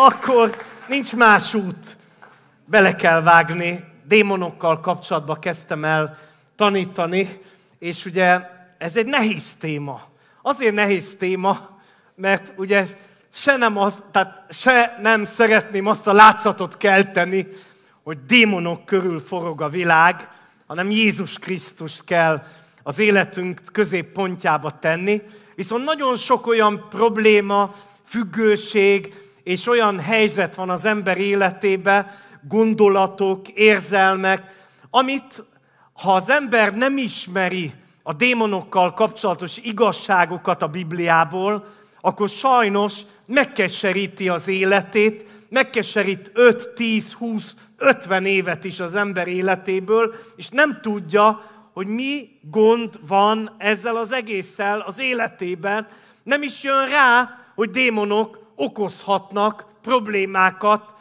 akkor nincs más út. Bele kell vágni. Démonokkal kapcsolatban kezdtem el tanítani, és ugye ez egy nehéz téma. Azért nehéz téma, mert ugye se nem, az, tehát se nem szeretném azt a látszatot kelteni, hogy démonok körül forog a világ, hanem Jézus Krisztus kell az életünk középpontjába tenni. Viszont nagyon sok olyan probléma, függőség, és olyan helyzet van az ember életébe, gondolatok, érzelmek, amit ha az ember nem ismeri a démonokkal kapcsolatos igazságokat a Bibliából, akkor sajnos megkeseríti az életét, megkeserít 5, 10, 20, 50 évet is az ember életéből, és nem tudja, hogy mi gond van ezzel az egésszel az életében. Nem is jön rá, hogy démonok okozhatnak problémákat,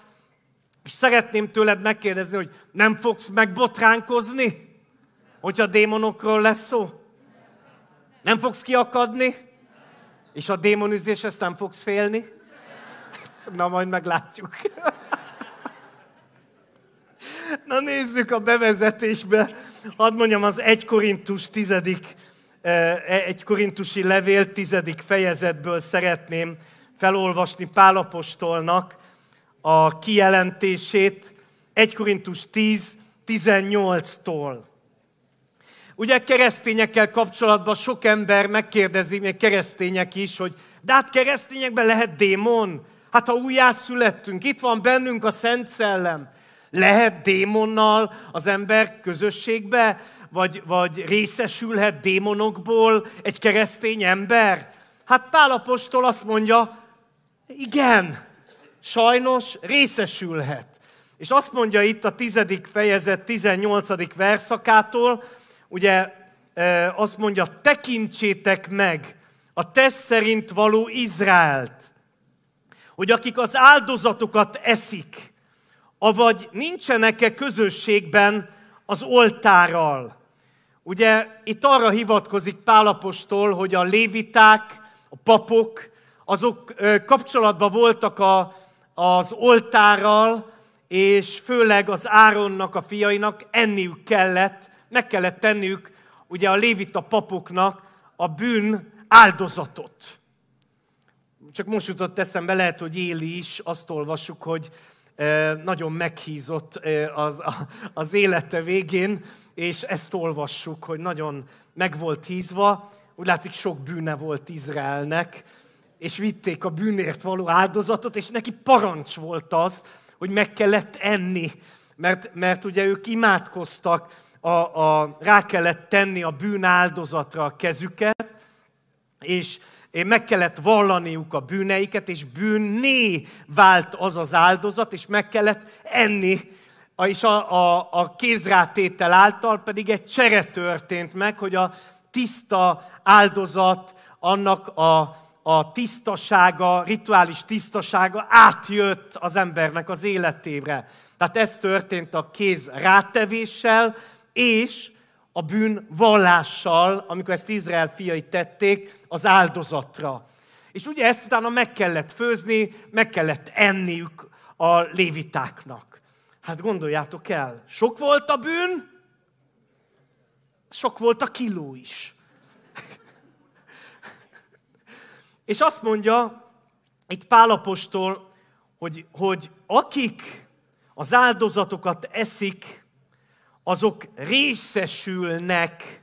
és szeretném tőled megkérdezni, hogy nem fogsz megbotránkozni, hogyha démonokról lesz szó? Nem fogsz kiakadni? És a démonüzés ezt nem fogsz félni? Na, majd meglátjuk. Na nézzük a bevezetésbe. Hadd mondjam az 1 Korintus 10. 1 eh, Korintusi levél 10. fejezetből szeretném felolvasni Pálapostolnak a kijelentését 1 Korintus 10, 18-tól. Ugye keresztényekkel kapcsolatban sok ember megkérdezi, még keresztények is, hogy de hát keresztényekben lehet démon? Hát ha újjászülettünk, itt van bennünk a Szent Szellem. Lehet démonnal az ember közösségbe, vagy, vagy részesülhet démonokból egy keresztény ember? Hát Apostol azt mondja, igen, sajnos részesülhet. És azt mondja itt a tizedik fejezet 18. verszakától, ugye e, azt mondja, tekintsétek meg a tesz szerint való Izraelt, hogy akik az áldozatokat eszik, avagy nincsenek-e közösségben az oltárral. Ugye itt arra hivatkozik Pálapostól, hogy a léviták, a papok azok kapcsolatban voltak a, az oltárral, és főleg az Áronnak, a fiainak enniük kellett, meg kellett tenniük ugye a lévita papoknak a bűn áldozatot. Csak most jutott eszembe, lehet, hogy Éli is, azt olvassuk, hogy nagyon meghízott az, az élete végén, és ezt olvassuk, hogy nagyon meg volt hízva, úgy látszik sok bűne volt Izraelnek, és vitték a bűnért való áldozatot, és neki parancs volt az, hogy meg kellett enni, mert, mert ugye ők imádkoztak, a, a, rá kellett tenni a bűn áldozatra a kezüket, és meg kellett vallaniuk a bűneiket, és bűnné vált az az áldozat, és meg kellett enni és a, a, a kézrátétel által pedig egy csere történt meg, hogy a tiszta áldozat annak a a tisztasága, rituális tisztasága átjött az embernek az életébre, Tehát ez történt a kéz rátevéssel, és a bűn vallással, amikor ezt Izrael fiai tették, az áldozatra. És ugye ezt utána meg kellett főzni, meg kellett enniük a lévitáknak. Hát gondoljátok el, sok volt a bűn, sok volt a kiló is. És azt mondja itt Pálapostól, hogy, hogy akik az áldozatokat eszik, azok részesülnek,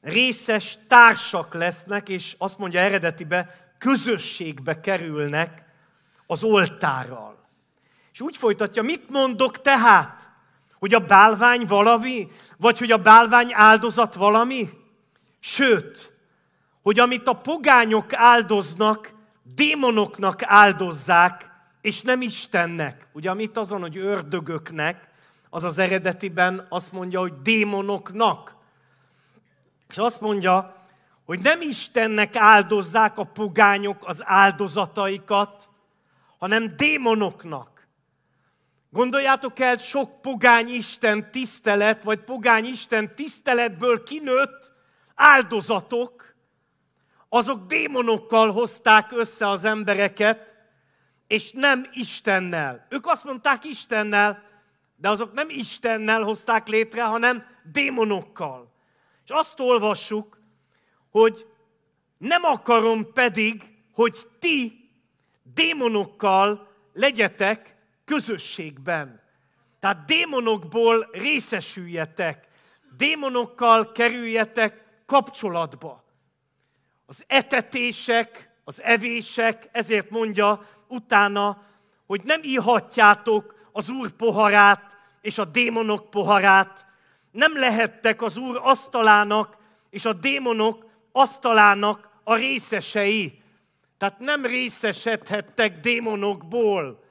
részes társak lesznek, és azt mondja eredetibe, közösségbe kerülnek az oltárral. És úgy folytatja, mit mondok tehát? Hogy a bálvány valami, vagy hogy a bálvány áldozat valami? Sőt, hogy amit a pogányok áldoznak, démonoknak áldozzák, és nem Istennek. Ugye amit azon, hogy ördögöknek, az az eredetiben azt mondja, hogy démonoknak. És azt mondja, hogy nem Istennek áldozzák a pogányok az áldozataikat, hanem démonoknak. Gondoljátok el, sok pogány Isten tisztelet, vagy pogány Isten tiszteletből kinőtt áldozatok, azok démonokkal hozták össze az embereket, és nem Istennel. Ők azt mondták Istennel, de azok nem Istennel hozták létre, hanem démonokkal. És azt olvassuk, hogy nem akarom pedig, hogy ti démonokkal legyetek közösségben. Tehát démonokból részesüljetek, démonokkal kerüljetek kapcsolatba az etetések, az evések, ezért mondja utána, hogy nem ihatjátok az Úr poharát és a démonok poharát, nem lehettek az Úr asztalának és a démonok asztalának a részesei. Tehát nem részesedhettek démonokból.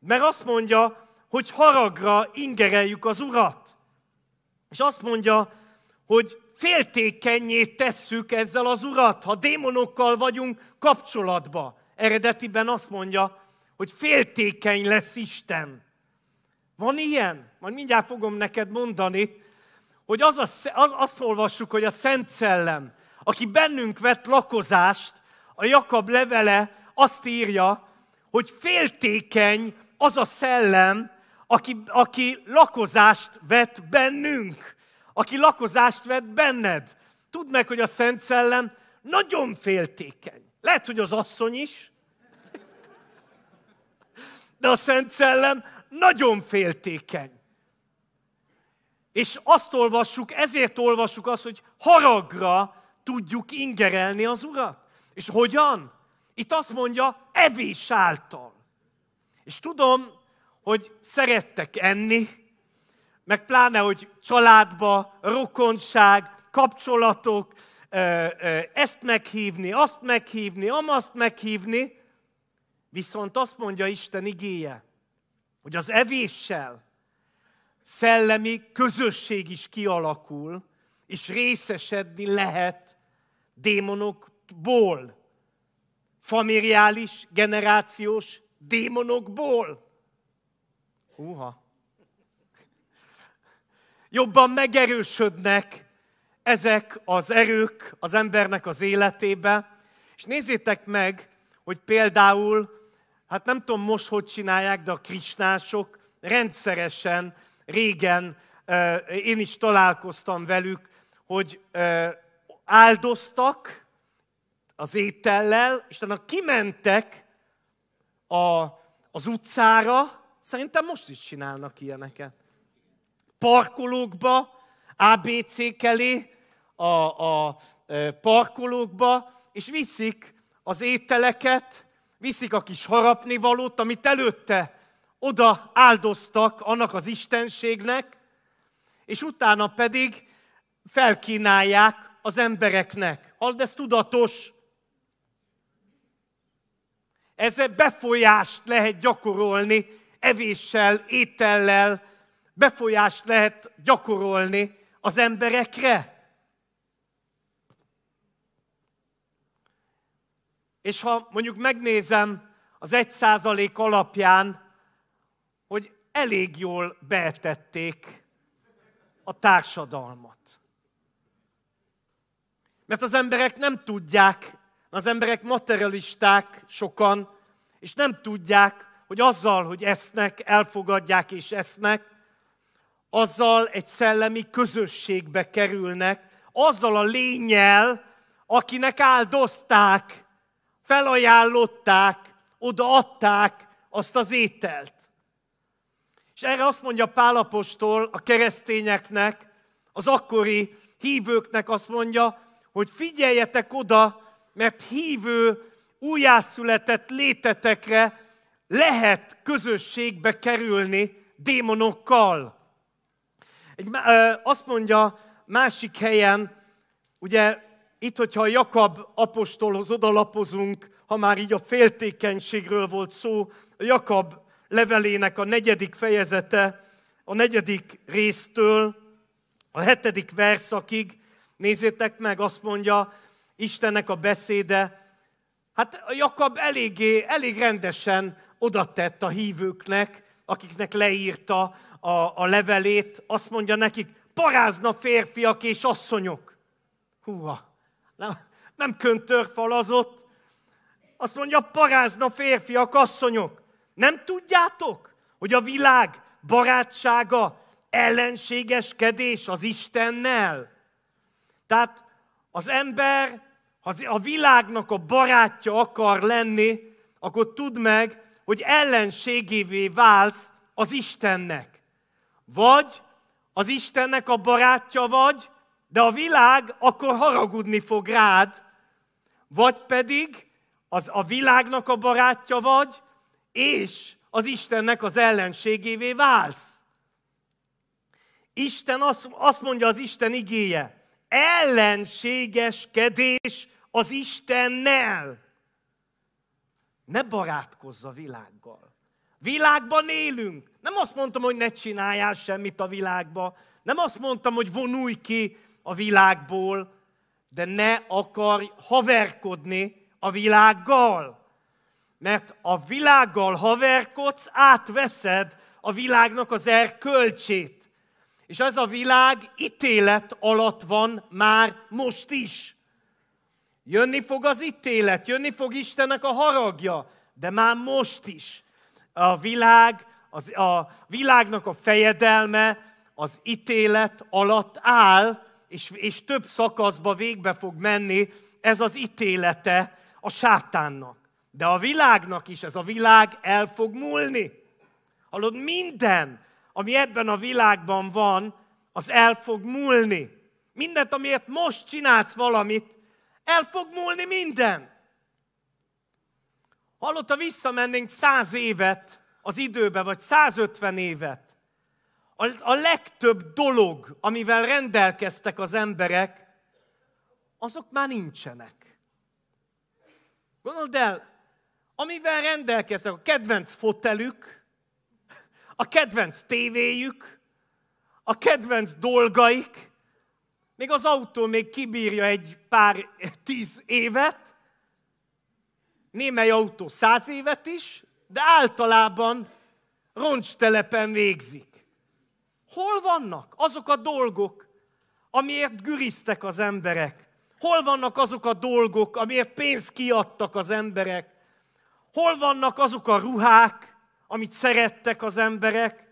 Mert azt mondja, hogy haragra ingereljük az Urat. És azt mondja, hogy féltékenyé tesszük ezzel az urat, ha démonokkal vagyunk kapcsolatba. Eredetiben azt mondja, hogy féltékeny lesz Isten. Van ilyen? Majd mindjárt fogom neked mondani, hogy az a, az, azt olvassuk, hogy a Szent Szellem, aki bennünk vett lakozást, a Jakab levele azt írja, hogy féltékeny az a szellem, aki, aki lakozást vett bennünk aki lakozást vett benned. Tudd meg, hogy a Szent Szellem nagyon féltékeny. Lehet, hogy az asszony is, de a Szent Szellem nagyon féltékeny. És azt olvassuk, ezért olvassuk azt, hogy haragra tudjuk ingerelni az Urat. És hogyan? Itt azt mondja, evés által. És tudom, hogy szerettek enni, meg pláne, hogy családba, rokonság, kapcsolatok, ezt meghívni, azt meghívni, amazt meghívni, viszont azt mondja Isten igéje, hogy az evéssel szellemi közösség is kialakul, és részesedni lehet démonokból, familiális, generációs démonokból. Húha! jobban megerősödnek ezek az erők az embernek az életébe. És nézzétek meg, hogy például, hát nem tudom most, hogy csinálják, de a krisnások rendszeresen, régen én is találkoztam velük, hogy áldoztak az étellel, és utána kimentek a, az utcára, szerintem most is csinálnak ilyeneket parkolókba, ABC-kelé, a, a parkolókba, és viszik az ételeket, viszik a kis harapnivalót, amit előtte oda áldoztak annak az istenségnek, és utána pedig felkínálják az embereknek. Hallod, ez tudatos. Ezzel befolyást lehet gyakorolni evéssel, étellel, befolyást lehet gyakorolni az emberekre. És ha mondjuk megnézem az egy százalék alapján, hogy elég jól beetették a társadalmat. Mert az emberek nem tudják, az emberek materialisták sokan, és nem tudják, hogy azzal, hogy esznek, elfogadják és esznek, azzal egy szellemi közösségbe kerülnek, azzal a lényel, akinek áldozták, felajánlották, odaadták azt az ételt. És erre azt mondja Pálapostól a keresztényeknek, az akkori hívőknek azt mondja, hogy figyeljetek oda, mert hívő, újjászületett létetekre lehet közösségbe kerülni démonokkal. Egy, ö, azt mondja másik helyen, ugye itt, hogyha a Jakab apostolhoz odalapozunk, ha már így a féltékenységről volt szó, a Jakab levelének a negyedik fejezete, a negyedik résztől, a hetedik verszakig, nézzétek meg, azt mondja Istennek a beszéde, hát a Jakab eléggé, elég rendesen oda tett a hívőknek, akiknek leírta a, a levelét, azt mondja nekik, parázna férfiak és asszonyok. Húha, nem, nem köntörfalazott. Azt mondja, parázna férfiak, asszonyok. Nem tudjátok, hogy a világ barátsága ellenségeskedés az Istennel? Tehát az ember, ha a világnak a barátja akar lenni, akkor tudd meg, hogy ellenségévé válsz az Istennek. Vagy az Istennek a barátja vagy, de a világ akkor haragudni fog rád, vagy pedig az a világnak a barátja vagy, és az Istennek az ellenségévé válsz. Isten azt, azt mondja az Isten igéje, ellenségeskedés az Istennel. Ne barátkozz a világgal. Világban élünk. Nem azt mondtam, hogy ne csináljál semmit a világba. Nem azt mondtam, hogy vonulj ki a világból, de ne akarj haverkodni a világgal. Mert a világgal haverkodsz, átveszed a világnak az erkölcsét. És ez a világ ítélet alatt van már most is. Jönni fog az ítélet, jönni fog Istennek a haragja, de már most is. A világ, az, a világnak a fejedelme az ítélet alatt áll, és, és több szakaszba végbe fog menni ez az ítélete a sátánnak. De a világnak is ez a világ el fog múlni. Hallod, minden, ami ebben a világban van, az el fog múlni. Mindent, amiért most csinálsz valamit, el fog múlni minden. Hallotta, visszamennénk száz évet az időbe, vagy 150 évet. A, a legtöbb dolog, amivel rendelkeztek az emberek, azok már nincsenek. Gondold el, amivel rendelkeztek, a kedvenc fotelük, a kedvenc tévéjük, a kedvenc dolgaik, még az autó még kibírja egy pár tíz évet, némely autó száz évet is, de általában roncstelepen végzik. Hol vannak azok a dolgok, amiért güriztek az emberek? Hol vannak azok a dolgok, amiért pénzt kiadtak az emberek? Hol vannak azok a ruhák, amit szerettek az emberek?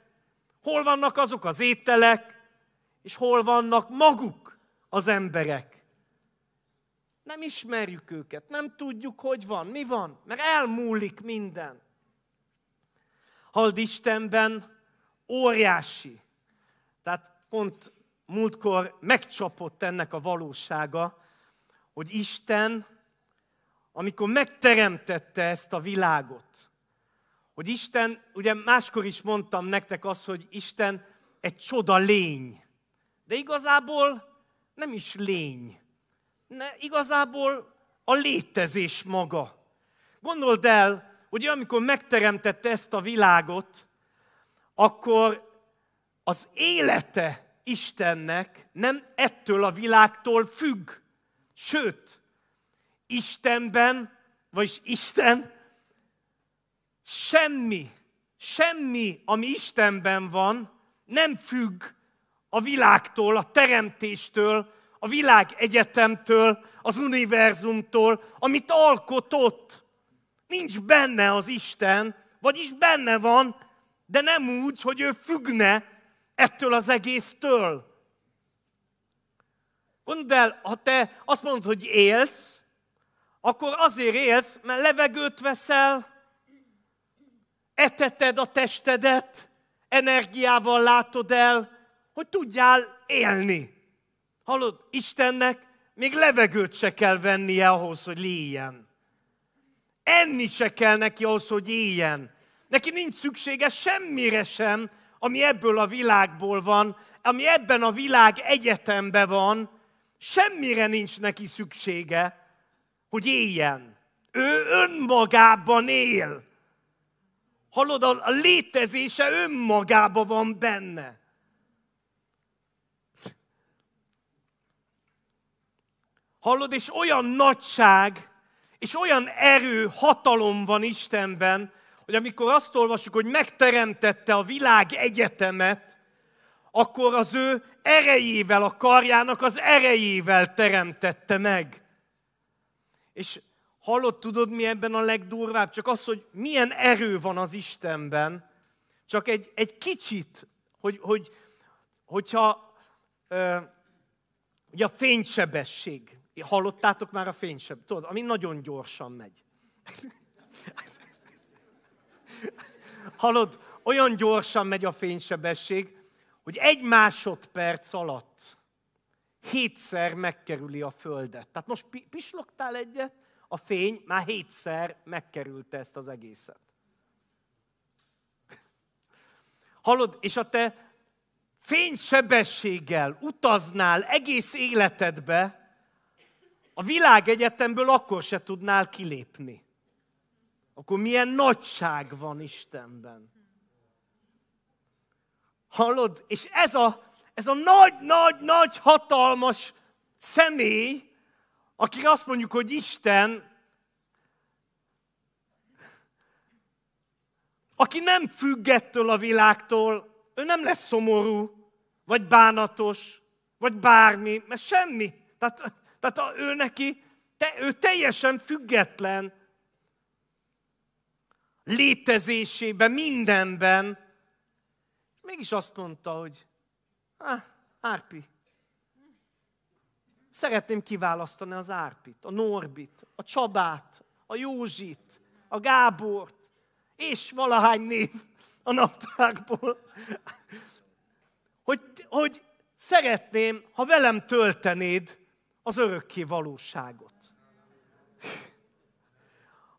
Hol vannak azok az ételek? És hol vannak maguk az emberek? Nem ismerjük őket, nem tudjuk, hogy van, mi van, mert elmúlik minden. Hald Istenben óriási. Tehát pont múltkor megcsapott ennek a valósága, hogy Isten, amikor megteremtette ezt a világot, hogy Isten, ugye máskor is mondtam nektek azt, hogy Isten egy csoda lény, de igazából nem is lény ne, igazából a létezés maga. Gondold el, hogy amikor megteremtette ezt a világot, akkor az élete Istennek nem ettől a világtól függ. Sőt, Istenben, vagyis Isten semmi, semmi, ami Istenben van, nem függ a világtól, a teremtéstől, a világ egyetemtől, az univerzumtól, amit alkotott. Nincs benne az Isten, vagyis benne van, de nem úgy, hogy ő függne ettől az egésztől. Gondolj el, ha te azt mondod, hogy élsz, akkor azért élsz, mert levegőt veszel, eteted a testedet, energiával látod el, hogy tudjál élni. Hallod, Istennek még levegőt se kell vennie ahhoz, hogy léjen. Enni se kell neki ahhoz, hogy éljen. Neki nincs szüksége semmire sem, ami ebből a világból van, ami ebben a világ egyetemben van, semmire nincs neki szüksége, hogy éljen. Ő önmagában él. Hallod, a létezése önmagában van benne. Hallod, és olyan nagyság, és olyan erő, hatalom van Istenben, hogy amikor azt olvasjuk, hogy megteremtette a világ egyetemet, akkor az ő erejével, a karjának az erejével teremtette meg. És hallod, tudod, mi ebben a legdurvább? Csak az, hogy milyen erő van az Istenben, csak egy, egy kicsit, hogy, hogy, hogyha ö, ugye a fénysebesség, Hallottátok már a fénysebb? Tudod, ami nagyon gyorsan megy. Hallod, olyan gyorsan megy a fénysebesség, hogy egy másodperc alatt hétszer megkerüli a Földet. Tehát most pislogtál egyet, a fény már hétszer megkerülte ezt az egészet. Hallod, és a te fénysebességgel utaznál egész életedbe, a világegyetemből akkor se tudnál kilépni. Akkor milyen nagyság van Istenben. Hallod? És ez a, ez a nagy, nagy, nagy, hatalmas személy, akik azt mondjuk, hogy Isten, aki nem függ ettől a világtól, ő nem lesz szomorú, vagy bánatos, vagy bármi, mert semmi. Tehát tehát a, ő neki, te, ő teljesen független létezésében, mindenben. Mégis azt mondta, hogy ah, Árpi, szeretném kiválasztani az Árpit, a Norbit, a Csabát, a Józsit, a Gábort, és valahány név a naptárból, hogy, hogy szeretném, ha velem töltenéd az örökké valóságot.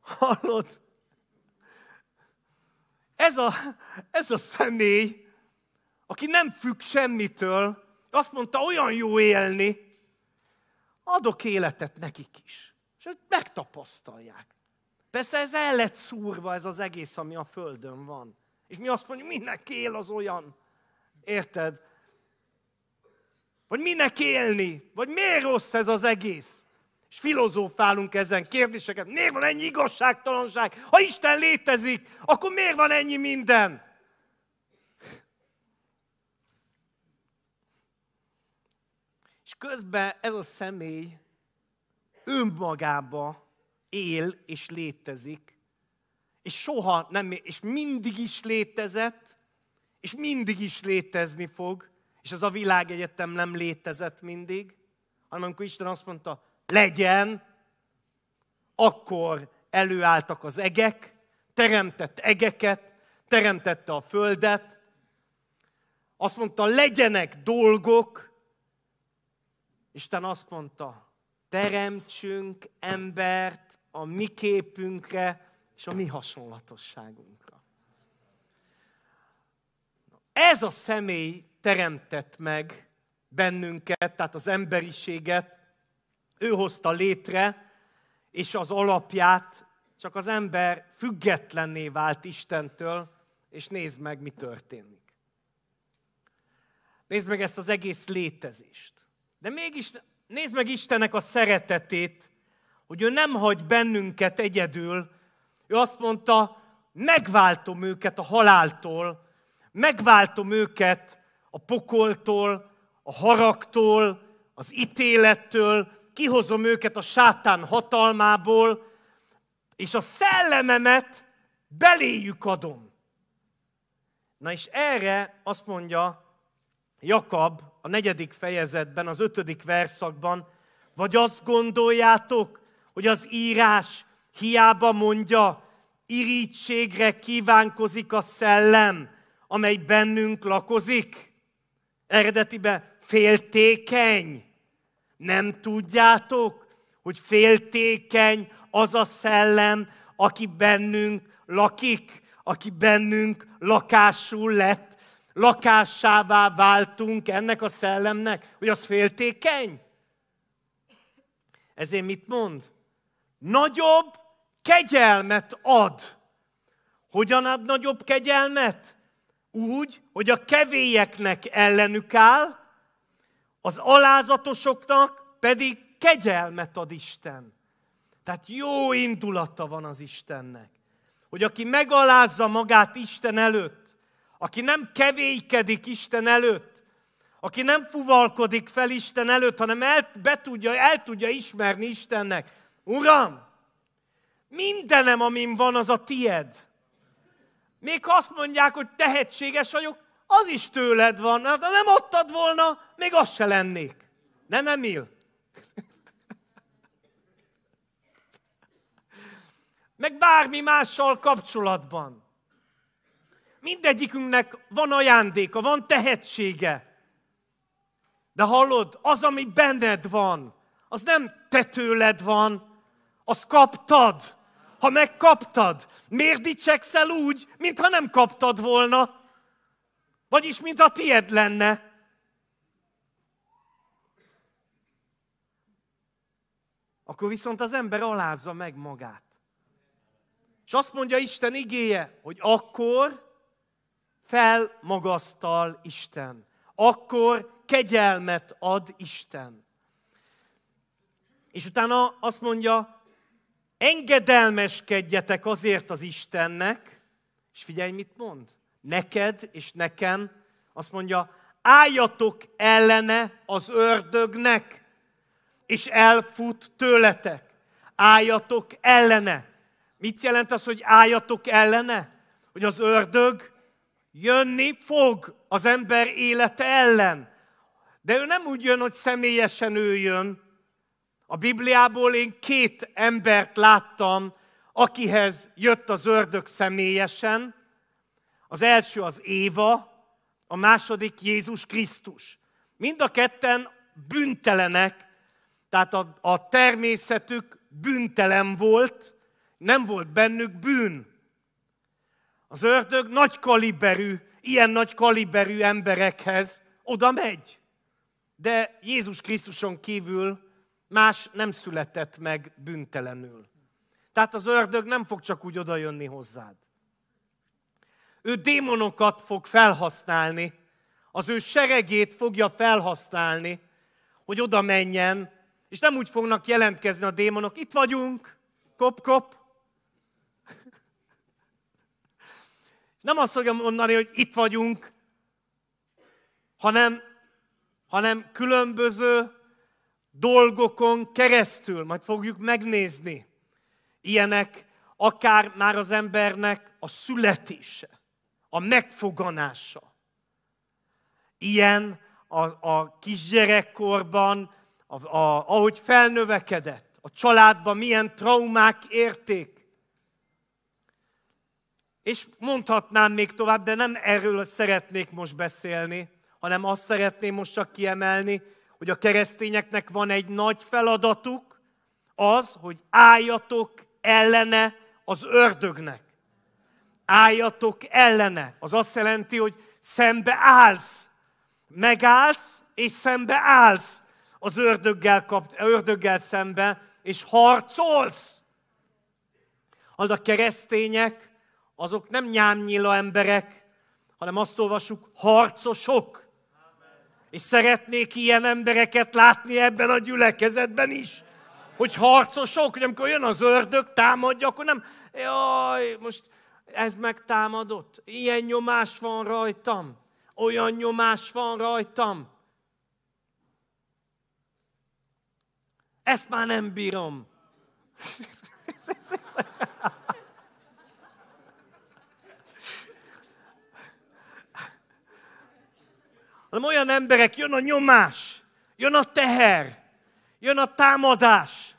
Hallod? Ez a, ez a személy, aki nem függ semmitől, azt mondta, olyan jó élni, adok életet nekik is. És őt megtapasztalják. Persze ez el lett szúrva, ez az egész, ami a Földön van. És mi azt mondjuk, mindenki él az olyan. Érted? Vagy minek élni? Vagy miért rossz ez az egész? És filozófálunk ezen kérdéseket. Miért van ennyi igazságtalanság? Ha Isten létezik, akkor miért van ennyi minden? És közben ez a személy önmagába él és létezik, és soha nem, és mindig is létezett, és mindig is létezni fog, és az a világegyetem nem létezett mindig, hanem amikor Isten azt mondta, legyen, akkor előálltak az egek, teremtett egeket, teremtette a földet, azt mondta, legyenek dolgok, Isten azt mondta, teremtsünk embert a mi képünkre és a mi hasonlatosságunkra. Ez a személy teremtett meg bennünket, tehát az emberiséget, ő hozta létre, és az alapját, csak az ember függetlenné vált Istentől, és nézd meg, mi történik. Nézd meg ezt az egész létezést. De mégis nézd meg Istenek a szeretetét, hogy ő nem hagy bennünket egyedül. Ő azt mondta, megváltom őket a haláltól, megváltom őket a pokoltól, a haragtól, az ítélettől, kihozom őket a sátán hatalmából, és a szellememet beléjük adom. Na és erre azt mondja Jakab a negyedik fejezetben, az ötödik verszakban, vagy azt gondoljátok, hogy az írás hiába mondja, irítségre kívánkozik a szellem, amely bennünk lakozik? Eredetibe féltékeny. Nem tudjátok, hogy féltékeny az a szellem, aki bennünk lakik, aki bennünk lakásul lett, lakássává váltunk ennek a szellemnek, hogy az féltékeny. Ezért mit mond? Nagyobb kegyelmet ad. Hogyan ad nagyobb kegyelmet? úgy, hogy a kevélyeknek ellenük áll, az alázatosoknak pedig kegyelmet ad Isten. Tehát jó indulata van az Istennek. Hogy aki megalázza magát Isten előtt, aki nem kevélykedik Isten előtt, aki nem fuvalkodik fel Isten előtt, hanem el, be tudja, el tudja ismerni Istennek. Uram, mindenem, amin van, az a tied. Még ha azt mondják, hogy tehetséges vagyok, az is tőled van. mert ha nem adtad volna, még az se lennék. Nem, Emil? Meg bármi mással kapcsolatban. Mindegyikünknek van ajándéka, van tehetsége. De hallod, az, ami benned van, az nem te tőled van, az kaptad ha megkaptad? Miért dicsekszel úgy, mintha nem kaptad volna? Vagyis, mint a tied lenne. Akkor viszont az ember alázza meg magát. És azt mondja Isten igéje, hogy akkor felmagasztal Isten. Akkor kegyelmet ad Isten. És utána azt mondja, engedelmeskedjetek azért az Istennek, és figyelj, mit mond? Neked és nekem, azt mondja, álljatok ellene az ördögnek, és elfut tőletek. Álljatok ellene. Mit jelent az, hogy álljatok ellene? Hogy az ördög jönni fog az ember élete ellen. De ő nem úgy jön, hogy személyesen ő jön, a Bibliából én két embert láttam, akihez jött az ördög személyesen. Az első az Éva, a második Jézus Krisztus. Mind a ketten büntelenek, tehát a, a természetük büntelen volt, nem volt bennük bűn. Az ördög nagy kaliberű, ilyen nagy kaliberű emberekhez oda megy. De Jézus Krisztuson kívül Más nem született meg büntelenül. Tehát az ördög nem fog csak úgy odajönni hozzád. Ő démonokat fog felhasználni, az ő seregét fogja felhasználni, hogy oda menjen, és nem úgy fognak jelentkezni a démonok, itt vagyunk, kop-kop. Nem azt fogja mondani, hogy itt vagyunk, hanem, hanem különböző dolgokon keresztül, majd fogjuk megnézni, ilyenek akár már az embernek a születése, a megfoganása. Ilyen a, a kisgyerekkorban, a, a, ahogy felnövekedett, a családban milyen traumák érték. És mondhatnám még tovább, de nem erről szeretnék most beszélni, hanem azt szeretném most csak kiemelni, hogy a keresztényeknek van egy nagy feladatuk, az, hogy álljatok ellene az ördögnek. Álljatok ellene. Az azt jelenti, hogy szembe állsz. Megállsz, és szembe állsz az ördöggel, kap, ördöggel szembe, és harcolsz. Az a keresztények, azok nem nyámnyila emberek, hanem azt olvasuk, harcosok. És szeretnék ilyen embereket látni ebben a gyülekezetben is. Hogy harcosok, hogy amikor jön az ördög, támadja, akkor nem, jaj, most ez megtámadott, ilyen nyomás van rajtam, olyan nyomás van rajtam. Ezt már nem bírom. hanem olyan emberek, jön a nyomás, jön a teher, jön a támadás,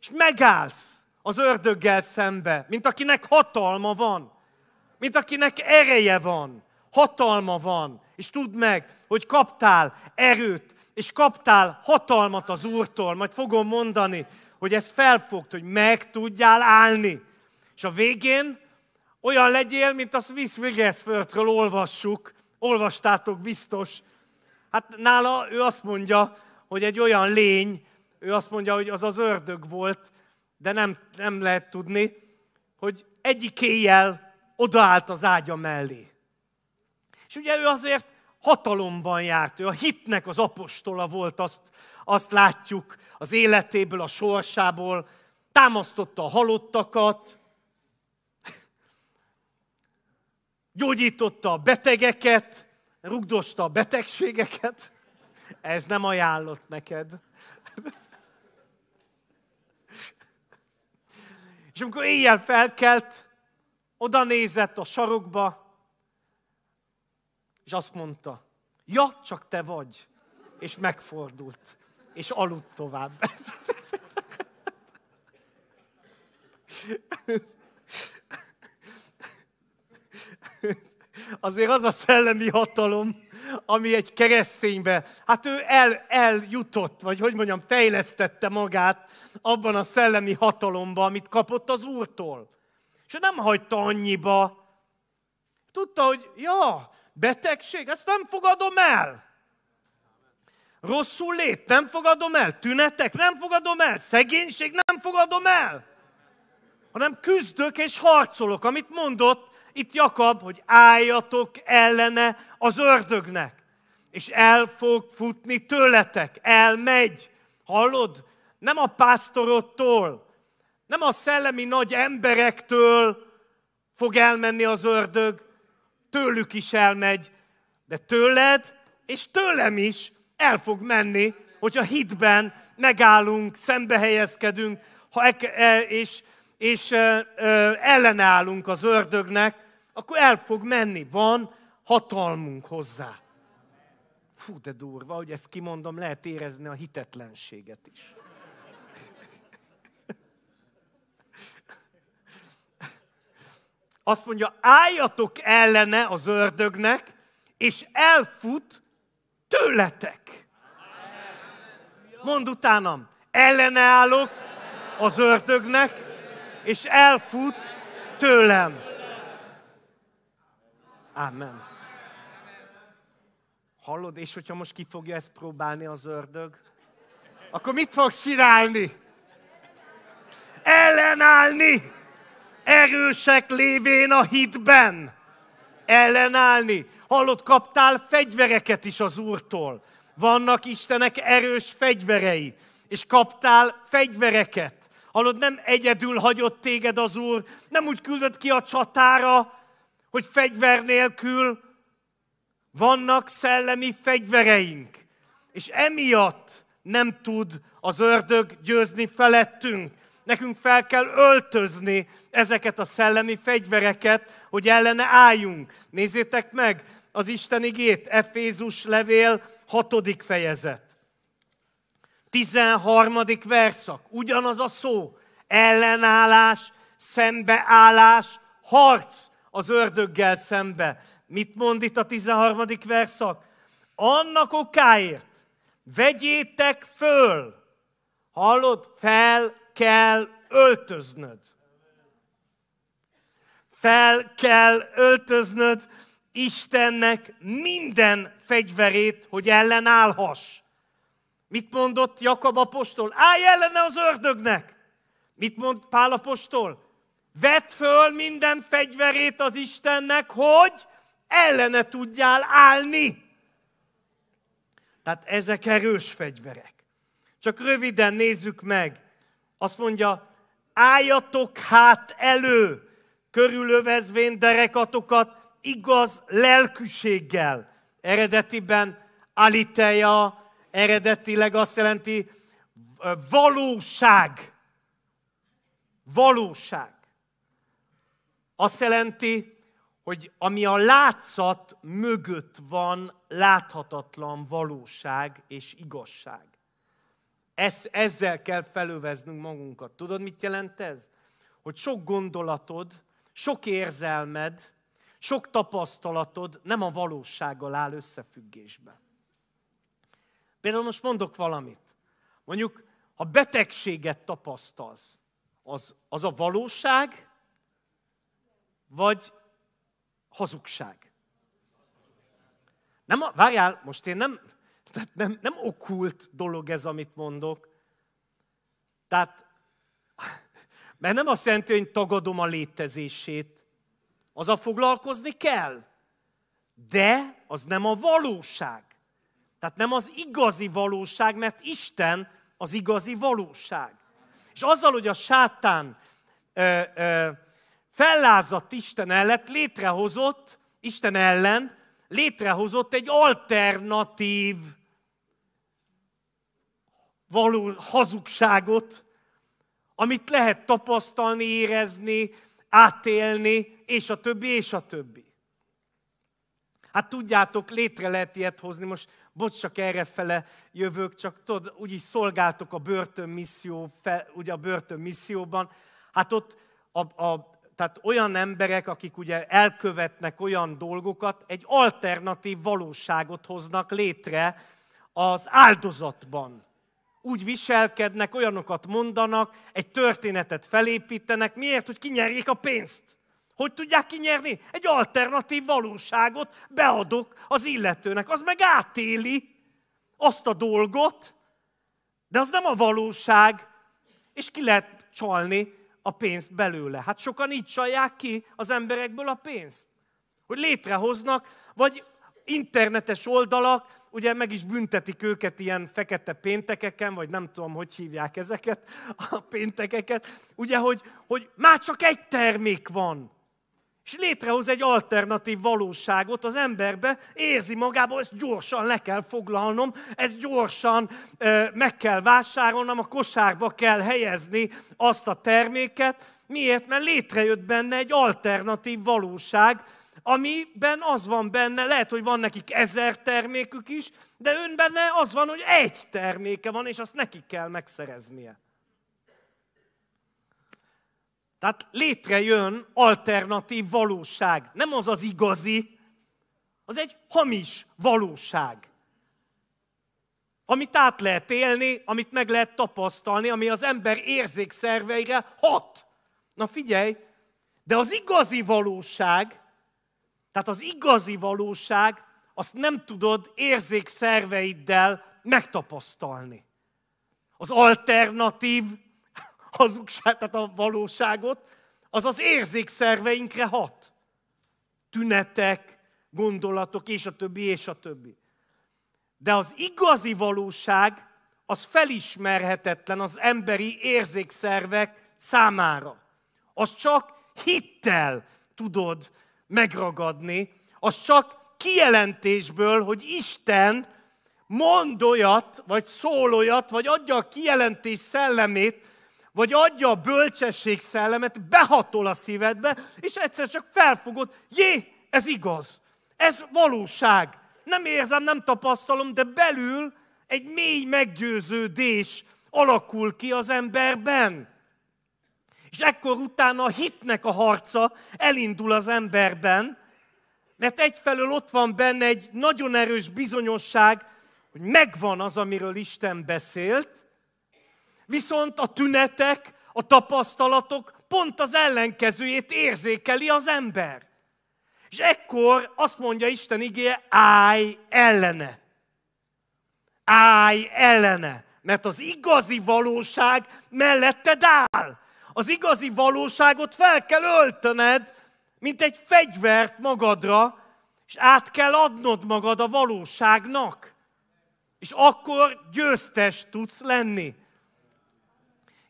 és megállsz az ördöggel szembe, mint akinek hatalma van, mint akinek ereje van, hatalma van, és tudd meg, hogy kaptál erőt, és kaptál hatalmat az Úrtól, majd fogom mondani, hogy ezt felfogd, hogy meg tudjál állni. És a végén olyan legyél, mint a Swiss Vigesz olvassuk, olvastátok biztos. Hát nála ő azt mondja, hogy egy olyan lény, ő azt mondja, hogy az az ördög volt, de nem, nem lehet tudni, hogy egyik éjjel odaállt az ágya mellé. És ugye ő azért hatalomban járt, ő a hitnek az apostola volt, azt, azt látjuk az életéből, a sorsából, támasztotta a halottakat, gyógyította a betegeket, rugdosta a betegségeket. Ez nem ajánlott neked. És amikor éjjel felkelt, oda nézett a sarokba, és azt mondta, ja, csak te vagy. És megfordult, és aludt tovább. azért az a szellemi hatalom, ami egy kereszténybe, hát ő el, eljutott, vagy hogy mondjam, fejlesztette magát abban a szellemi hatalomban, amit kapott az Úrtól. És nem hagyta annyiba. Tudta, hogy ja, betegség, ezt nem fogadom el. Rosszul lét, nem fogadom el. Tünetek, nem fogadom el. Szegénység, nem fogadom el. Hanem küzdök és harcolok, amit mondott, itt Jakab, hogy álljatok ellene az ördögnek, és el fog futni tőletek, elmegy. Hallod? Nem a pásztorodtól, nem a szellemi nagy emberektől fog elmenni az ördög, tőlük is elmegy, de tőled és tőlem is el fog menni, hogyha hitben megállunk, szembehelyezkedünk, ha e- e- és és ellenállunk az ördögnek, akkor el fog menni. Van hatalmunk hozzá. Fú, de durva, hogy ezt kimondom, lehet érezni a hitetlenséget is. Azt mondja, álljatok ellene az ördögnek, és elfut tőletek. Mond utánam, ellenállok az ördögnek, és elfut tőlem. Amen. Hallod, és hogyha most ki fogja ezt próbálni az ördög, akkor mit fog csinálni? Ellenállni! Erősek lévén a hitben. Ellenállni. Hallod, kaptál fegyvereket is az Úrtól. Vannak Istenek erős fegyverei, és kaptál fegyvereket. Hallod, nem egyedül hagyott téged az Úr, nem úgy küldött ki a csatára, hogy fegyver nélkül vannak szellemi fegyvereink. És emiatt nem tud az ördög győzni felettünk. Nekünk fel kell öltözni ezeket a szellemi fegyvereket, hogy ellene álljunk. Nézzétek meg az Isten igét, Efézus levél, hatodik fejezet. 13. verszak, ugyanaz a szó. Ellenállás, szembeállás, harc az ördöggel szembe. Mit mond itt a 13. verszak? Annak okáért vegyétek föl. Hallod? Fel kell öltöznöd. Fel kell öltöznöd Istennek minden fegyverét, hogy ellenállhass. Mit mondott Jakab apostol? Állj ellene az ördögnek! Mit mond Pál apostol? Vedd föl minden fegyverét az Istennek, hogy ellene tudjál állni. Tehát ezek erős fegyverek. Csak röviden nézzük meg. Azt mondja, álljatok hát elő, körülövezvén derekatokat igaz lelkűséggel. Eredetiben aliteja Eredetileg azt jelenti valóság. Valóság. Azt jelenti, hogy ami a látszat mögött van, láthatatlan valóság és igazság. Ez, ezzel kell felöveznünk magunkat. Tudod, mit jelent ez? Hogy sok gondolatod, sok érzelmed, sok tapasztalatod nem a valósággal áll összefüggésben. Például most mondok valamit. Mondjuk, ha betegséget tapasztalsz, az, az a valóság, vagy hazugság? Nem, a, várjál, most én nem, nem, nem okult dolog ez, amit mondok. Tehát, mert nem azt jelenti, hogy tagadom a létezését. a foglalkozni kell. De az nem a valóság. Tehát nem az igazi valóság, mert Isten az igazi valóság. És azzal, hogy a sátán ö, ö, fellázadt Isten ellen, létrehozott, Isten ellen, létrehozott egy alternatív való hazugságot, amit lehet tapasztalni, érezni, átélni, és a többi, és a többi. Hát tudjátok, létre lehet ilyet hozni. Most bocs, csak errefele jövök, csak tudod, úgyis szolgáltok a börtön misszió, ugye a börtön misszióban. Hát ott a, a, tehát olyan emberek, akik ugye elkövetnek olyan dolgokat, egy alternatív valóságot hoznak létre az áldozatban. Úgy viselkednek, olyanokat mondanak, egy történetet felépítenek, miért, hogy kinyerjék a pénzt. Hogy tudják kinyerni? Egy alternatív valóságot beadok az illetőnek. Az meg átéli azt a dolgot, de az nem a valóság, és ki lehet csalni a pénzt belőle. Hát sokan így csalják ki az emberekből a pénzt. Hogy létrehoznak, vagy internetes oldalak, ugye meg is büntetik őket ilyen fekete péntekeken, vagy nem tudom, hogy hívják ezeket, a péntekeket, ugye, hogy, hogy már csak egy termék van és létrehoz egy alternatív valóságot az emberbe, érzi magából, ezt gyorsan le kell foglalnom, ezt gyorsan ö, meg kell vásárolnom, a kosárba kell helyezni azt a terméket. Miért? Mert létrejött benne egy alternatív valóság, amiben az van benne, lehet, hogy van nekik ezer termékük is, de önbenne az van, hogy egy terméke van, és azt neki kell megszereznie. Tehát létrejön alternatív valóság. Nem az az igazi, az egy hamis valóság. Amit át lehet élni, amit meg lehet tapasztalni, ami az ember érzékszerveire hat. Na figyelj, de az igazi valóság, tehát az igazi valóság, azt nem tudod érzékszerveiddel megtapasztalni. Az alternatív hazugság, tehát a valóságot, az az érzékszerveinkre hat. Tünetek, gondolatok, és a többi, és a többi. De az igazi valóság, az felismerhetetlen az emberi érzékszervek számára. Az csak hittel tudod megragadni, az csak kijelentésből, hogy Isten mond olyat, vagy szól olyat, vagy adja a kijelentés szellemét, vagy adja a bölcsesség szellemet, behatol a szívedbe, és egyszer csak felfogod, jé, ez igaz, ez valóság. Nem érzem, nem tapasztalom, de belül egy mély meggyőződés alakul ki az emberben. És ekkor utána a hitnek a harca elindul az emberben, mert egyfelől ott van benne egy nagyon erős bizonyosság, hogy megvan az, amiről Isten beszélt, viszont a tünetek, a tapasztalatok pont az ellenkezőjét érzékeli az ember. És ekkor azt mondja Isten igéje, állj ellene. Állj ellene, mert az igazi valóság melletted áll. Az igazi valóságot fel kell öltened, mint egy fegyvert magadra, és át kell adnod magad a valóságnak. És akkor győztes tudsz lenni.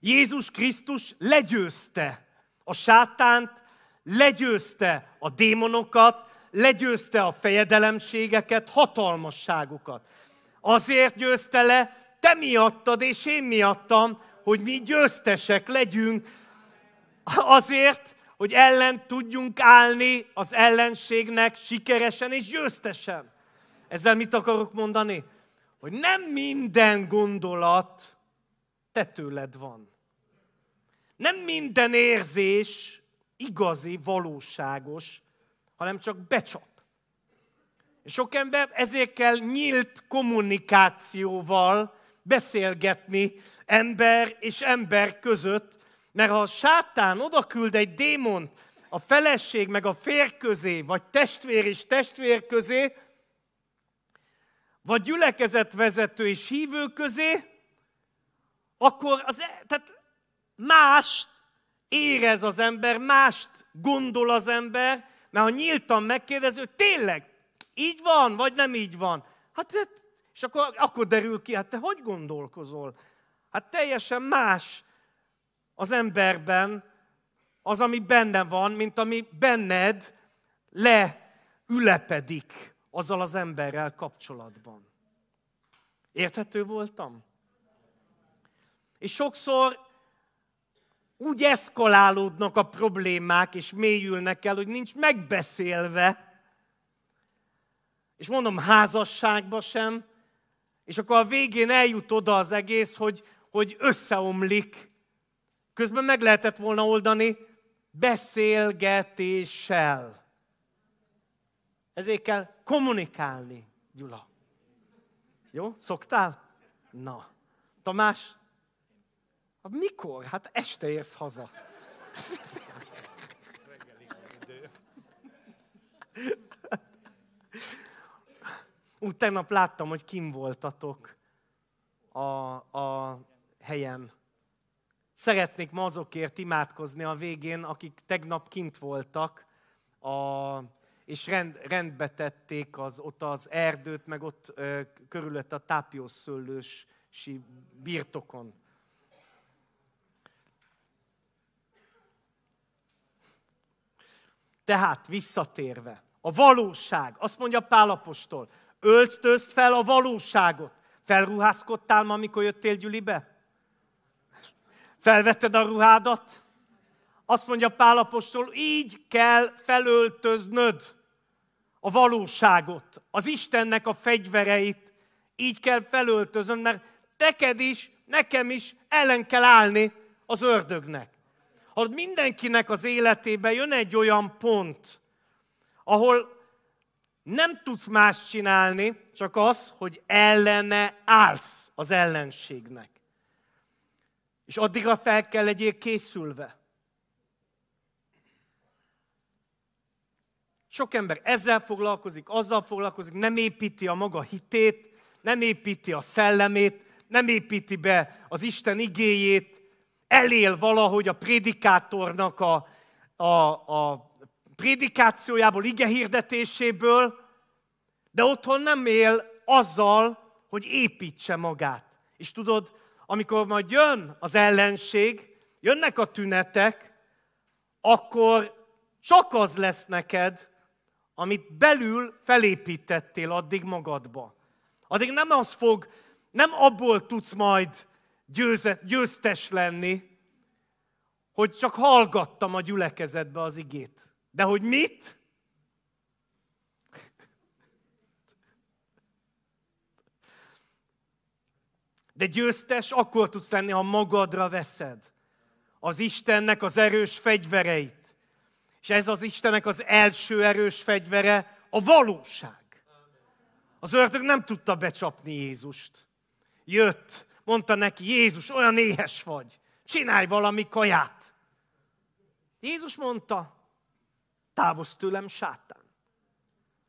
Jézus Krisztus legyőzte a sátánt, legyőzte a démonokat, legyőzte a fejedelemségeket, hatalmasságokat. Azért győzte le, te miattad és én miattam, hogy mi győztesek legyünk, azért, hogy ellen tudjunk állni az ellenségnek sikeresen és győztesen. Ezzel mit akarok mondani? Hogy nem minden gondolat te tőled van. Nem minden érzés igazi, valóságos, hanem csak becsap. És sok ember ezért kell nyílt kommunikációval beszélgetni ember és ember között, mert ha a sátán odaküld egy démont a feleség meg a fér közé, vagy testvér és testvér közé, vagy gyülekezetvezető és hívő közé, akkor az, e- tehát mást érez az ember, mást gondol az ember, mert ha nyíltan megkérdezi, hogy tényleg így van, vagy nem így van. Hát, hát, és akkor, akkor derül ki, hát te hogy gondolkozol? Hát teljesen más az emberben az, ami benne van, mint ami benned leülepedik azzal az emberrel kapcsolatban. Érthető voltam? És sokszor úgy eszkalálódnak a problémák, és mélyülnek el, hogy nincs megbeszélve. És mondom, házasságba sem, és akkor a végén eljut oda az egész, hogy, hogy összeomlik. Közben meg lehetett volna oldani beszélgetéssel. Ezért kell kommunikálni, Gyula. Jó? Szoktál? Na. Tamás? Mikor? Hát este érsz haza. Úgy tegnap láttam, hogy kim voltatok a, a helyen. Szeretnék ma azokért imádkozni a végén, akik tegnap kint voltak, a, és rend, rendbe tették az, ott az erdőt, meg ott ö, körülött a tápjószőlősi birtokon. Tehát visszatérve, a valóság, azt mondja Pálapostól, öltözd fel a valóságot. Felruházkodtál ma, amikor jöttél Gyülibe? Felvetted a ruhádat? Azt mondja Pálapostól, így kell felöltöznöd a valóságot, az Istennek a fegyvereit, így kell felöltöznöd, mert teked is, nekem is ellen kell állni az ördögnek. Hallod, mindenkinek az életében jön egy olyan pont, ahol nem tudsz más csinálni, csak az, hogy ellene állsz az ellenségnek. És addig a fel kell legyél készülve. Sok ember ezzel foglalkozik, azzal foglalkozik, nem építi a maga hitét, nem építi a szellemét, nem építi be az Isten igéjét, elél valahogy a prédikátornak a, a, a prédikációjából, ige hirdetéséből, de otthon nem él azzal, hogy építse magát. És tudod, amikor majd jön az ellenség, jönnek a tünetek, akkor csak az lesz neked, amit belül felépítettél addig magadba. Addig nem az fog, nem abból tudsz majd győzet, győztes lenni, hogy csak hallgattam a gyülekezetbe az igét. De hogy mit? De győztes akkor tudsz lenni, ha magadra veszed az Istennek az erős fegyvereit. És ez az Istennek az első erős fegyvere a valóság. Az ördög nem tudta becsapni Jézust. Jött, mondta neki, Jézus, olyan éhes vagy, csinálj valami kaját. Jézus mondta, távozz tőlem, sátán.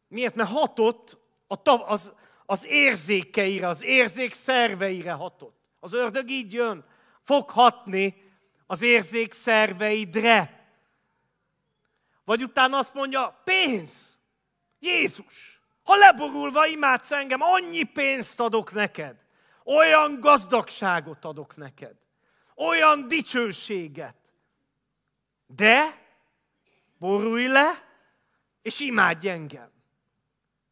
Miért? Mert hatott a tav, az, az érzékeire, az érzékszerveire hatott. Az ördög így jön, fog hatni az érzékszerveidre. Vagy utána azt mondja, pénz, Jézus, ha leborulva imádsz engem, annyi pénzt adok neked. Olyan gazdagságot adok neked. Olyan dicsőséget. De borulj le, és imádj engem.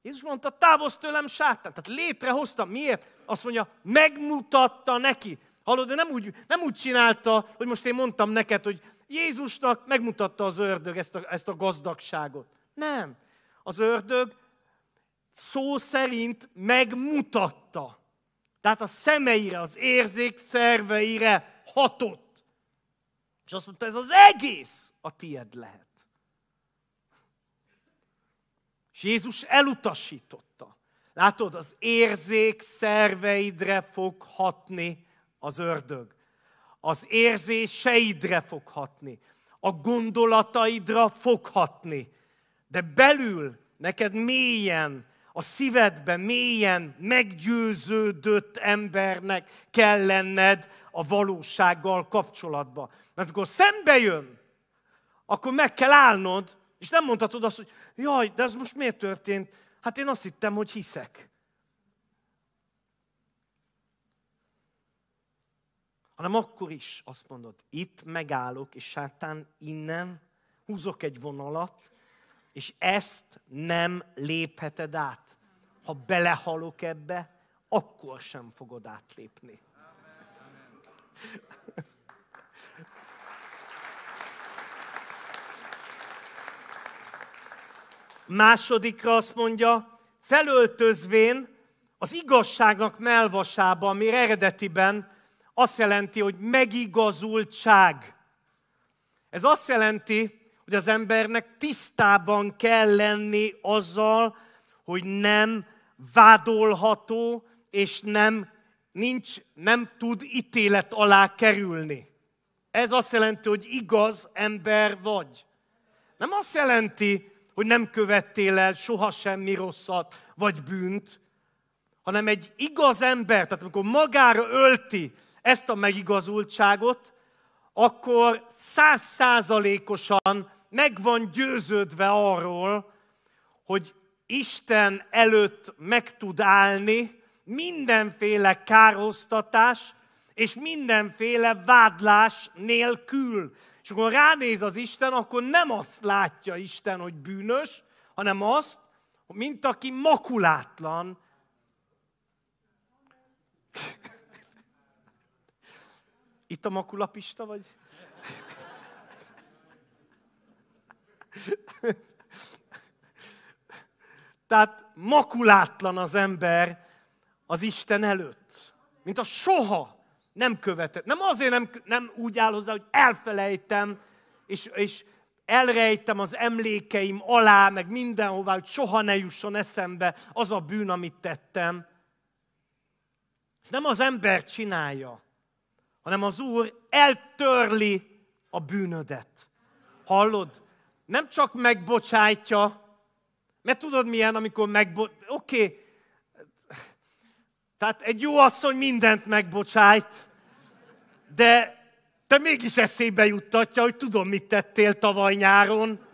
Jézus mondta, távozz tőlem sátán. Tehát létrehoztam. Miért? Azt mondja, megmutatta neki. Hallod, de nem úgy, nem úgy csinálta, hogy most én mondtam neked, hogy Jézusnak megmutatta az ördög ezt a, ezt a gazdagságot. Nem. Az ördög szó szerint megmutatta. Tehát a szemeire, az érzék szerveire hatott. És azt mondta, ez az egész a tied lehet. És Jézus elutasította. Látod, az érzék szerveidre fog hatni az ördög. Az érzéseidre fog hatni. A gondolataidra fog hatni. De belül, neked mélyen, a szívedbe mélyen meggyőződött embernek kell lenned a valósággal kapcsolatban. Mert amikor szembe jön, akkor meg kell állnod, és nem mondhatod azt, hogy jaj, de ez most miért történt? Hát én azt hittem, hogy hiszek. Hanem akkor is azt mondod, itt megállok, és sátán innen húzok egy vonalat, és ezt nem lépheted át. Ha belehalok ebbe, akkor sem fogod átlépni. Másodikra azt mondja, felöltözvén az igazságnak melvasába, ami eredetiben azt jelenti, hogy megigazultság. Ez azt jelenti, hogy az embernek tisztában kell lenni azzal, hogy nem vádolható, és nem, nincs, nem tud ítélet alá kerülni. Ez azt jelenti, hogy igaz ember vagy. Nem azt jelenti, hogy nem követtél el soha semmi rosszat vagy bűnt, hanem egy igaz ember, tehát amikor magára ölti ezt a megigazultságot, akkor százszázalékosan meg van győződve arról, hogy Isten előtt meg tud állni mindenféle károsztatás és mindenféle vádlás nélkül. És akkor ránéz az Isten, akkor nem azt látja Isten, hogy bűnös, hanem azt, mint aki makulátlan. Itt a makulapista vagy? Tehát makulátlan az ember az Isten előtt. Mint a soha nem követett. Nem azért nem, nem úgy áll hozzá, hogy elfelejtem, és, és elrejtem az emlékeim alá, meg mindenhová, hogy soha ne jusson eszembe az a bűn, amit tettem. Ez nem az ember csinálja, hanem az Úr eltörli a bűnödet. Hallod? nem csak megbocsájtja, mert tudod milyen, amikor megbocsájtja, oké, okay. tehát egy jó asszony mindent megbocsájt, de te mégis eszébe juttatja, hogy tudom, mit tettél tavaly nyáron.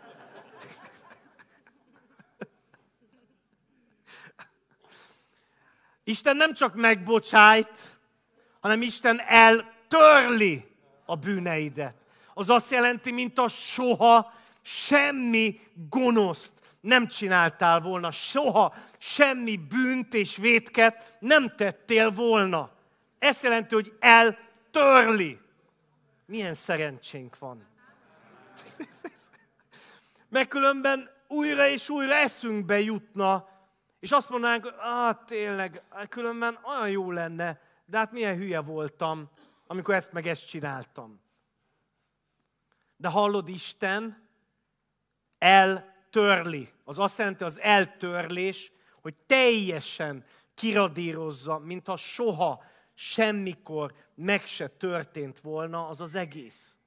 Isten nem csak megbocsájt, hanem Isten eltörli a bűneidet. Az azt jelenti, mint a soha semmi gonoszt nem csináltál volna, soha semmi bűnt és vétket nem tettél volna. Ez jelenti, hogy eltörli. Milyen szerencsénk van. Mert különben újra és újra eszünkbe jutna, és azt mondanánk, hogy ah, tényleg, különben olyan jó lenne, de hát milyen hülye voltam, amikor ezt meg ezt csináltam. De hallod Isten, eltörli. Az azt jelenti az eltörlés, hogy teljesen kiradírozza, mintha soha, semmikor meg se történt volna az az egész.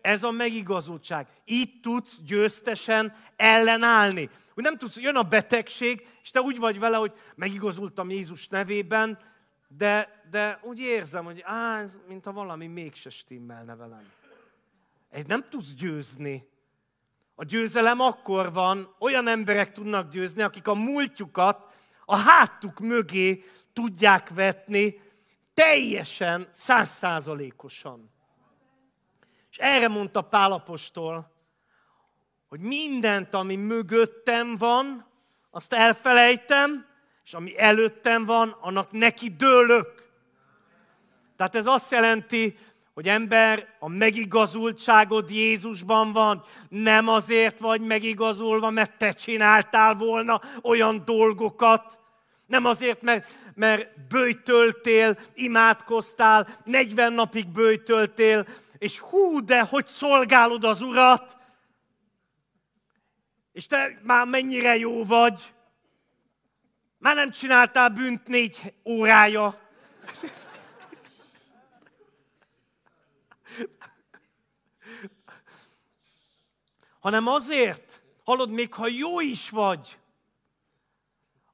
Ez a megigazultság. itt tudsz győztesen ellenállni. Hogy nem tudsz, jön a betegség, és te úgy vagy vele, hogy megigazultam Jézus nevében, de, de úgy érzem, hogy á, ez, a valami mégse stimmelne velem. Egy nem tudsz győzni a győzelem akkor van, olyan emberek tudnak győzni, akik a múltjukat a hátuk mögé tudják vetni teljesen, százszázalékosan. És erre mondta Pálapostól, hogy mindent, ami mögöttem van, azt elfelejtem, és ami előttem van, annak neki dőlök. Tehát ez azt jelenti, hogy ember, a megigazultságod Jézusban van, nem azért vagy megigazulva, mert te csináltál volna olyan dolgokat, nem azért, mert, mert bőjtöltél, imádkoztál, 40 napig bőjtöltél, és hú, de hogy szolgálod az Urat, és te már mennyire jó vagy, már nem csináltál bűnt négy órája. hanem azért, hallod, még ha jó is vagy,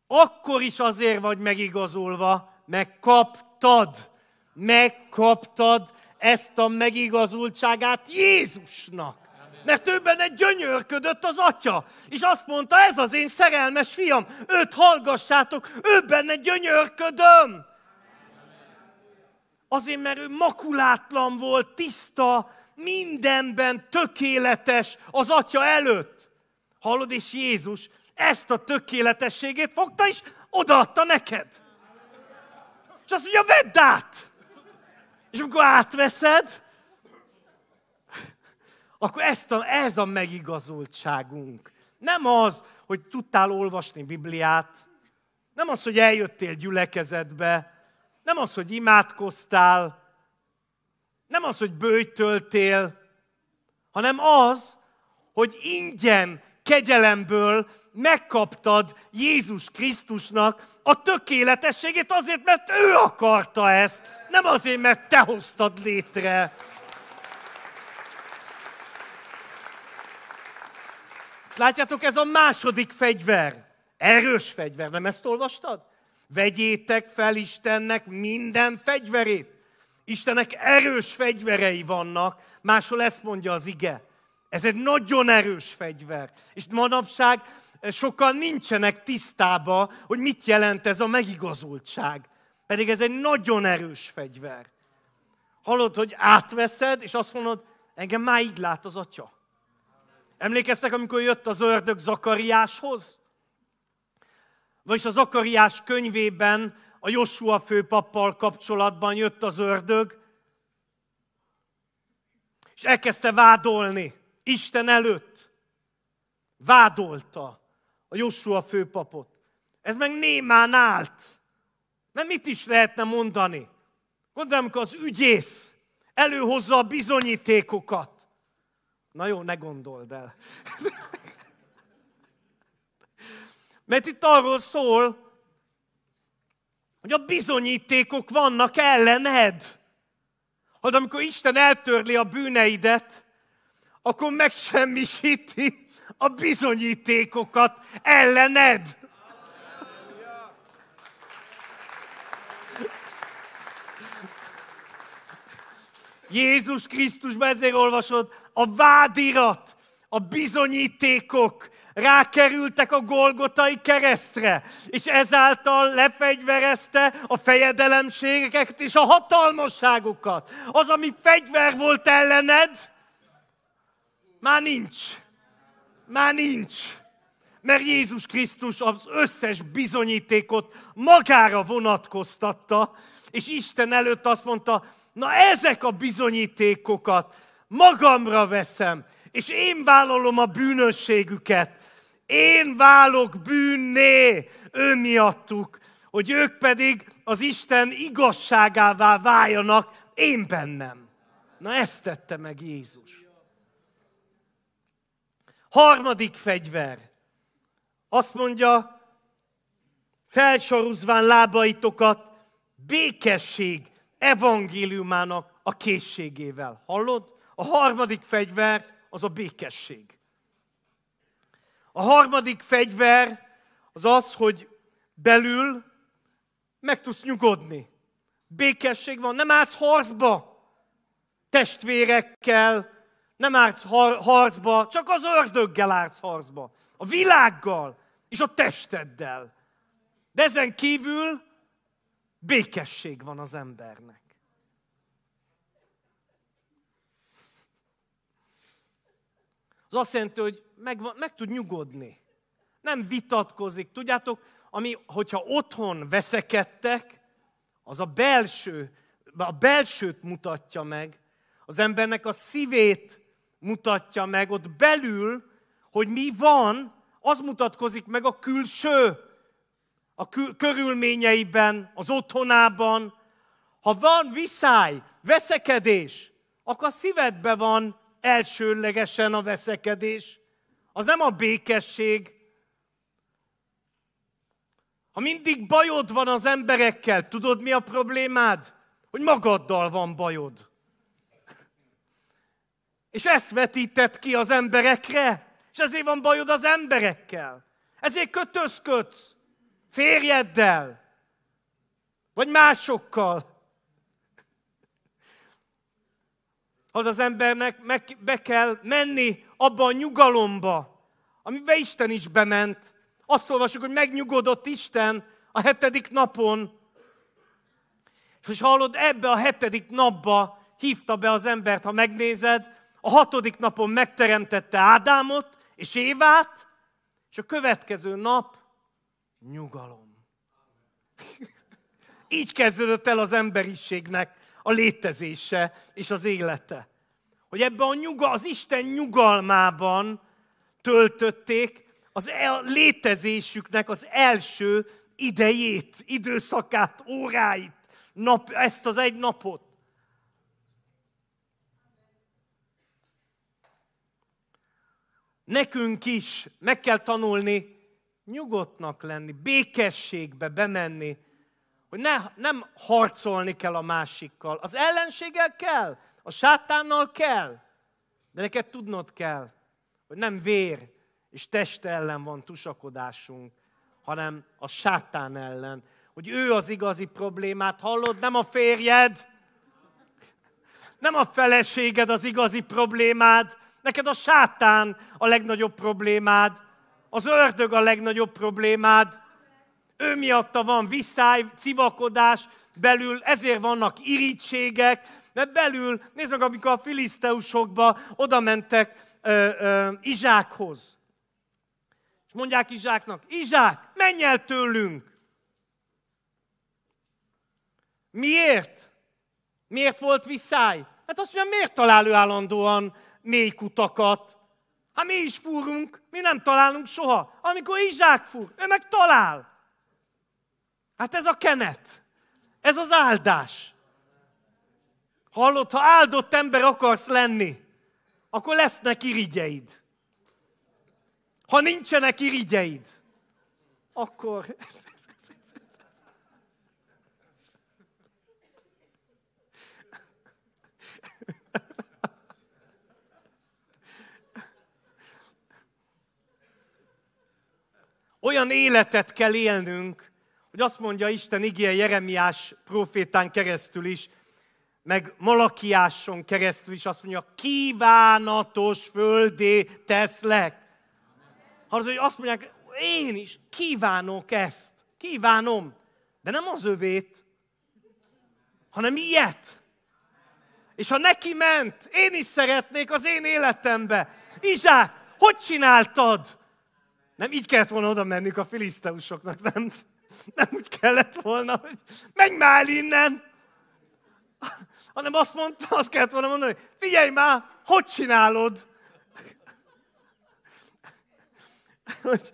akkor is azért vagy megigazolva, megkaptad, megkaptad ezt a megigazultságát Jézusnak. Mert többen egy gyönyörködött az atya, és azt mondta, ez az én szerelmes fiam, őt hallgassátok, ő benne gyönyörködöm. Azért, mert ő makulátlan volt, tiszta, mindenben tökéletes az atya előtt. Hallod, és Jézus ezt a tökéletességét fogta, és odaadta neked. És azt mondja, vedd át! És amikor átveszed, akkor ezt a, ez a megigazoltságunk. Nem az, hogy tudtál olvasni Bibliát, nem az, hogy eljöttél gyülekezetbe, nem az, hogy imádkoztál, nem az, hogy bőjtöltél, hanem az, hogy ingyen, kegyelemből megkaptad Jézus Krisztusnak a tökéletességét azért, mert ő akarta ezt, nem azért, mert te hoztad létre. És látjátok, ez a második fegyver. Erős fegyver, nem ezt olvastad? Vegyétek fel Istennek minden fegyverét. Istenek erős fegyverei vannak, máshol ezt mondja az ige. Ez egy nagyon erős fegyver. És manapság eh, sokan nincsenek tisztába, hogy mit jelent ez a megigazultság. Pedig ez egy nagyon erős fegyver. Hallod, hogy átveszed, és azt mondod, engem már így lát az atya. Emlékeztek, amikor jött az ördög Zakariáshoz? Vagyis az Zakariás könyvében a Joshua főpappal kapcsolatban jött az ördög, és elkezdte vádolni Isten előtt. Vádolta a Joshua főpapot. Ez meg némán állt. Nem mit is lehetne mondani? Gondolom, amikor az ügyész előhozza a bizonyítékokat. Na jó, ne gondold el. Mert itt arról szól, hogy a bizonyítékok vannak ellened. Hogy amikor Isten eltörli a bűneidet, akkor megsemmisíti a bizonyítékokat ellened. Jézus Krisztusban ezért olvasod, a vádirat, a bizonyítékok rákerültek a Golgotai keresztre, és ezáltal lefegyverezte a fejedelemségeket és a hatalmasságokat. Az, ami fegyver volt ellened, már nincs. Már nincs. Mert Jézus Krisztus az összes bizonyítékot magára vonatkoztatta, és Isten előtt azt mondta, na ezek a bizonyítékokat magamra veszem, és én vállalom a bűnösségüket, én válok bűnné ő miattuk, hogy ők pedig az Isten igazságává váljanak én bennem. Na ezt tette meg Jézus. Harmadik fegyver. Azt mondja, felsorúzván lábaitokat békesség evangéliumának a készségével. Hallod? A harmadik fegyver az a békesség. A harmadik fegyver az az, hogy belül meg tudsz nyugodni. Békesség van, nem állsz harcba testvérekkel, nem állsz har- harcba, csak az ördöggel állsz harcba. A világgal és a testeddel. De ezen kívül békesség van az embernek. Az azt jelenti, hogy meg, van, meg tud nyugodni. Nem vitatkozik. Tudjátok, ami, hogyha otthon veszekedtek, az a belső, a belsőt mutatja meg, az embernek a szívét mutatja meg, ott belül, hogy mi van, az mutatkozik meg a külső, a kül- körülményeiben, az otthonában. Ha van viszály, veszekedés, akkor a szívedbe van elsőlegesen a veszekedés. Az nem a békesség. Ha mindig bajod van az emberekkel, tudod mi a problémád? Hogy magaddal van bajod. És ezt vetített ki az emberekre, és ezért van bajod az emberekkel. Ezért kötözködsz férjeddel, vagy másokkal. hogy az embernek meg, be kell menni abba a nyugalomba, amibe Isten is bement. Azt olvasjuk, hogy megnyugodott Isten a hetedik napon. És hogy hallod, ebbe a hetedik napba hívta be az embert, ha megnézed, a hatodik napon megteremtette Ádámot és Évát, és a következő nap nyugalom. Így kezdődött el az emberiségnek a létezése és az élete. Hogy ebben a nyuga, az Isten nyugalmában töltötték az el, létezésüknek az első idejét, időszakát, óráit, nap, ezt az egy napot. Nekünk is meg kell tanulni nyugodtnak lenni, békességbe bemenni, hogy ne, nem harcolni kell a másikkal. Az ellenséggel kell, a sátánnal kell, de neked tudnod kell, hogy nem vér és test ellen van tusakodásunk, hanem a sátán ellen. Hogy ő az igazi problémát, hallod? Nem a férjed, nem a feleséged az igazi problémád, neked a sátán a legnagyobb problémád, az ördög a legnagyobb problémád, ő miatta van visszáj, civakodás, belül ezért vannak irítségek, mert belül, nézd meg, amikor a filiszteusokba oda mentek ö, ö, Izsákhoz. És mondják Izsáknak, Izsák, menj el tőlünk! Miért? Miért volt visszáj? Hát azt mondja, miért talál ő állandóan mély kutakat? Hát mi is fúrunk, mi nem találunk soha. Amikor Izsák fúr, ő meg talál. Hát ez a kenet. Ez az áldás. Hallod, ha áldott ember akarsz lenni, akkor lesznek irigyeid. Ha nincsenek irigyeid, akkor... Olyan életet kell élnünk, hogy azt mondja Isten igéje Jeremiás profétán keresztül is, meg Malakiáson keresztül is azt mondja, kívánatos földé teszlek. Hát, hogy azt mondják, én is kívánok ezt, kívánom, de nem az övét, hanem ilyet. És ha neki ment, én is szeretnék az én életembe. Izsák, hogy csináltad? Nem így kellett volna oda mennünk a filiszteusoknak, nem? Nem úgy kellett volna, hogy menj már innen! Hanem azt mondta, azt kellett volna mondani, figyelj már, hogy csinálod? Hogy,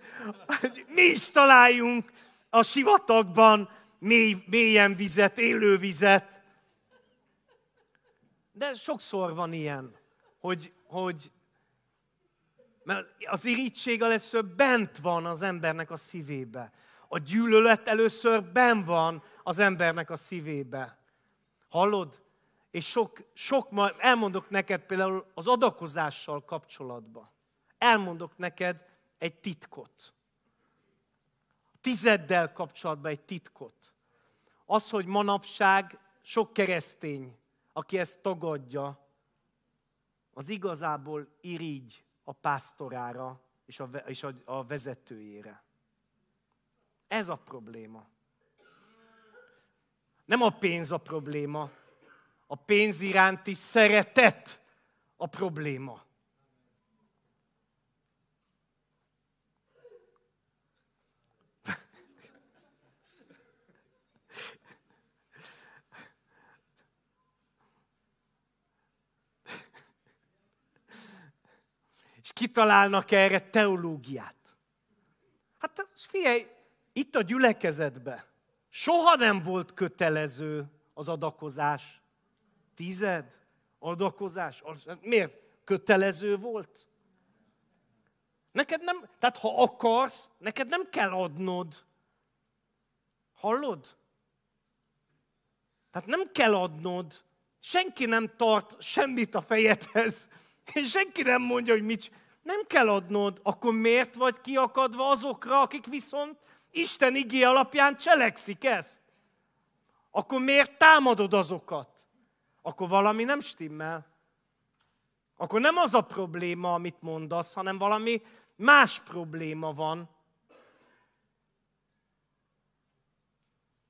hogy mi is találjunk a sivatagban mély, mélyen vizet, élő vizet. De sokszor van ilyen, hogy, hogy mert az irítség először bent van az embernek a szívébe. A gyűlölet először ben van az embernek a szívébe. Hallod? És sok, sok ma elmondok neked például az adakozással kapcsolatban. Elmondok neked egy titkot. Tizeddel kapcsolatban egy titkot. Az, hogy manapság sok keresztény, aki ezt tagadja, az igazából irigy a pásztorára és a, és a, a vezetőjére. Ez a probléma. Nem a pénz a probléma, a pénz iránti szeretet a probléma. És kitalálnak erre teológiát. Hát figyelj, itt a gyülekezetbe soha nem volt kötelező az adakozás. Tized? Adakozás? Hát miért? Kötelező volt? Neked nem, tehát ha akarsz, neked nem kell adnod. Hallod? Tehát nem kell adnod. Senki nem tart semmit a fejedhez. Senki nem mondja, hogy mit. Nem kell adnod. Akkor miért vagy kiakadva azokra, akik viszont Isten igé alapján cselekszik ezt. Akkor miért támadod azokat? Akkor valami nem stimmel. Akkor nem az a probléma, amit mondasz, hanem valami más probléma van.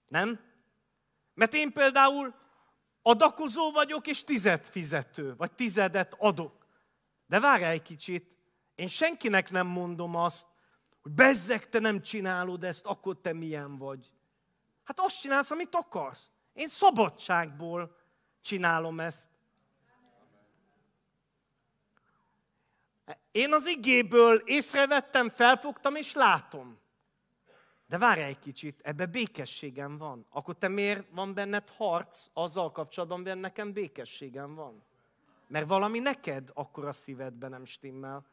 Nem? Mert én például adakozó vagyok, és tizet fizető, vagy tizedet adok. De várj egy kicsit, én senkinek nem mondom azt, hogy bezzeg, te nem csinálod ezt, akkor te milyen vagy. Hát azt csinálsz, amit akarsz. Én szabadságból csinálom ezt. Én az igéből észrevettem, felfogtam és látom. De várj egy kicsit, ebbe békességem van. Akkor te miért van benned harc azzal kapcsolatban, mert nekem békességem van? Mert valami neked akkor a szívedben nem stimmel.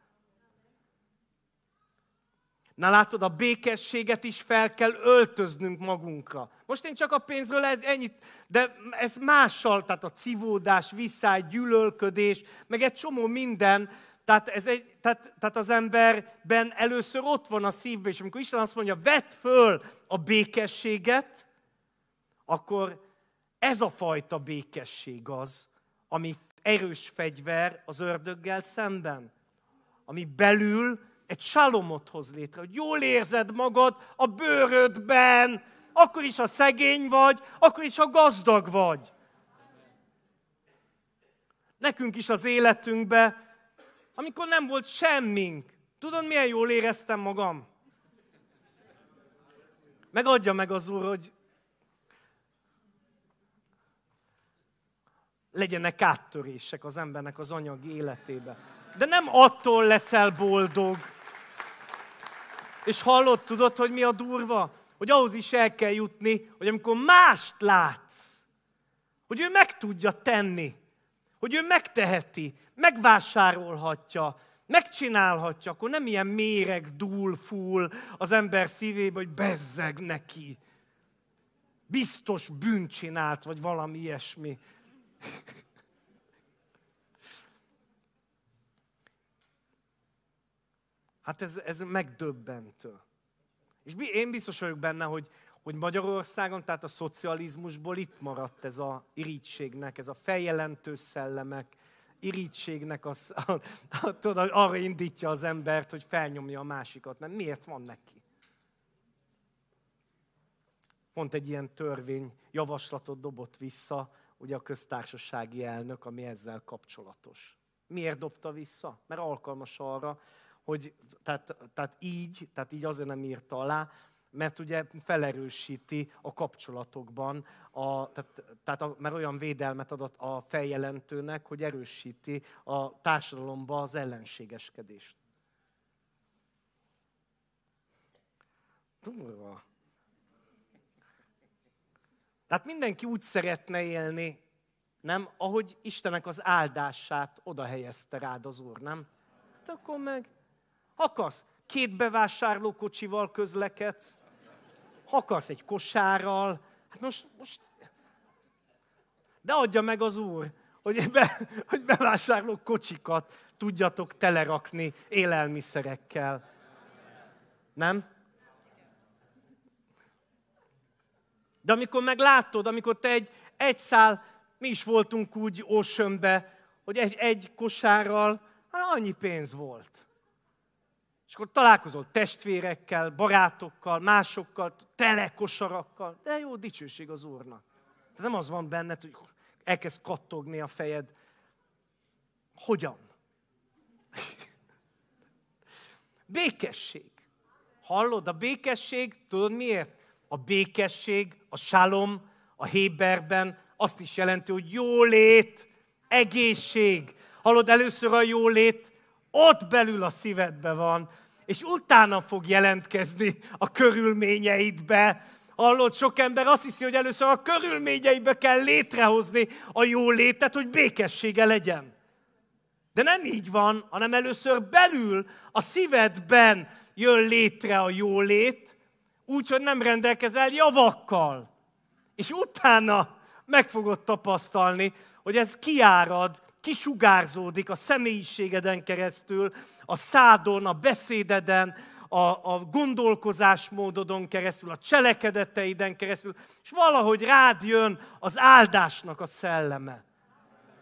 Na látod, a békességet is fel kell öltöznünk magunkra. Most én csak a pénzről ennyit, de ez mással, tehát a civódás, visszáj, gyűlölködés, meg egy csomó minden, tehát, ez egy, tehát, tehát az emberben először ott van a szívben, és amikor Isten azt mondja, vedd föl a békességet, akkor ez a fajta békesség az, ami erős fegyver az ördöggel szemben, ami belül egy salomot hoz létre, hogy jól érzed magad a bőrödben, akkor is a szegény vagy, akkor is a gazdag vagy. Nekünk is az életünkbe, amikor nem volt semmink, tudod milyen jól éreztem magam? Megadja meg az Úr, hogy legyenek áttörések az embernek az anyagi életébe. De nem attól leszel boldog, és hallott tudod, hogy mi a durva? Hogy ahhoz is el kell jutni, hogy amikor mást látsz, hogy ő meg tudja tenni, hogy ő megteheti, megvásárolhatja, megcsinálhatja, akkor nem ilyen méreg dúl, fúl az ember szívébe, hogy bezzeg neki. Biztos bűncsinált, vagy valami ilyesmi. Hát ez, ez megdöbbentő. És én biztos vagyok benne, hogy, hogy Magyarországon, tehát a szocializmusból itt maradt ez a irítségnek, ez a feljelentő szellemek, irítségnek az, a, a, tudod, arra indítja az embert, hogy felnyomja a másikat, mert miért van neki? Pont egy ilyen törvény javaslatot dobott vissza, ugye a köztársasági elnök, ami ezzel kapcsolatos. Miért dobta vissza? Mert alkalmas arra, hogy tehát, tehát így, tehát így azért nem írta alá, mert ugye felerősíti a kapcsolatokban, a, tehát, tehát a, mert olyan védelmet adott a feljelentőnek, hogy erősíti a társadalomba az ellenségeskedést. Durva. Tehát mindenki úgy szeretne élni, nem? Ahogy Istenek az áldását oda helyezte rád az Úr, nem? Hát akkor meg Akarsz két bevásárlókocsival közlekedsz, akarsz egy kosárral, hát most, most... De adja meg az Úr, hogy, be, hogy bevásárló kocsikat tudjatok telerakni élelmiszerekkel. Nem? De amikor meglátod, amikor te egy, egy szál, mi is voltunk úgy Ósönbe, hogy egy, egy kosárral, hát annyi pénz volt. És akkor találkozol testvérekkel, barátokkal, másokkal, telekosarakkal. De jó, dicsőség az Úrnak. De nem az van benned, hogy elkezd kattogni a fejed. Hogyan? Békesség. Hallod? A békesség, tudod miért? A békesség, a salom, a héberben azt is jelenti, hogy jólét, egészség. Hallod, először a jólét ott belül a szívedben van, és utána fog jelentkezni a körülményeidbe. Hallott sok ember azt hiszi, hogy először a körülményeibe kell létrehozni a jó létet, hogy békessége legyen. De nem így van, hanem először belül, a szívedben jön létre a jó lét, úgyhogy nem rendelkezel javakkal. És utána meg fogod tapasztalni, hogy ez kiárad kisugárzódik a személyiségeden keresztül, a szádon, a beszédeden, a, a gondolkozásmódodon keresztül, a cselekedeteiden keresztül, és valahogy rád jön az áldásnak a szelleme.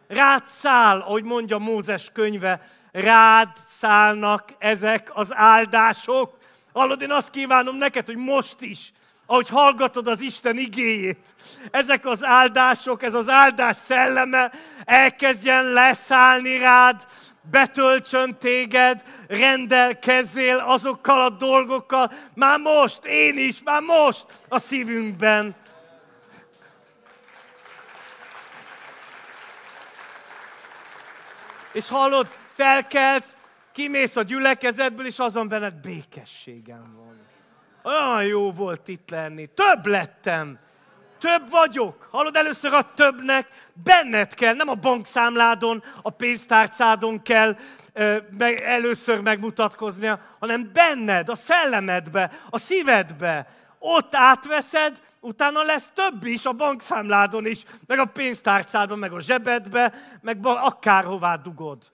Rád száll, ahogy mondja Mózes könyve, rád szállnak ezek az áldások. Hallod, én azt kívánom neked, hogy most is ahogy hallgatod az Isten igéjét, ezek az áldások, ez az áldás szelleme elkezdjen leszállni rád, betöltsön téged, rendelkezzél azokkal a dolgokkal, már most, én is, már most a szívünkben. És hallod, felkelsz, kimész a gyülekezetből, és azon benned békességem van. Olyan jó volt itt lenni. Több lettem. Több vagyok. Hallod, először a többnek benned kell, nem a bankszámládon, a pénztárcádon kell meg először megmutatkoznia, hanem benned, a szellemedbe, a szívedbe. Ott átveszed, utána lesz több is a bankszámládon is, meg a pénztárcádban, meg a zsebedbe, meg akárhová dugod.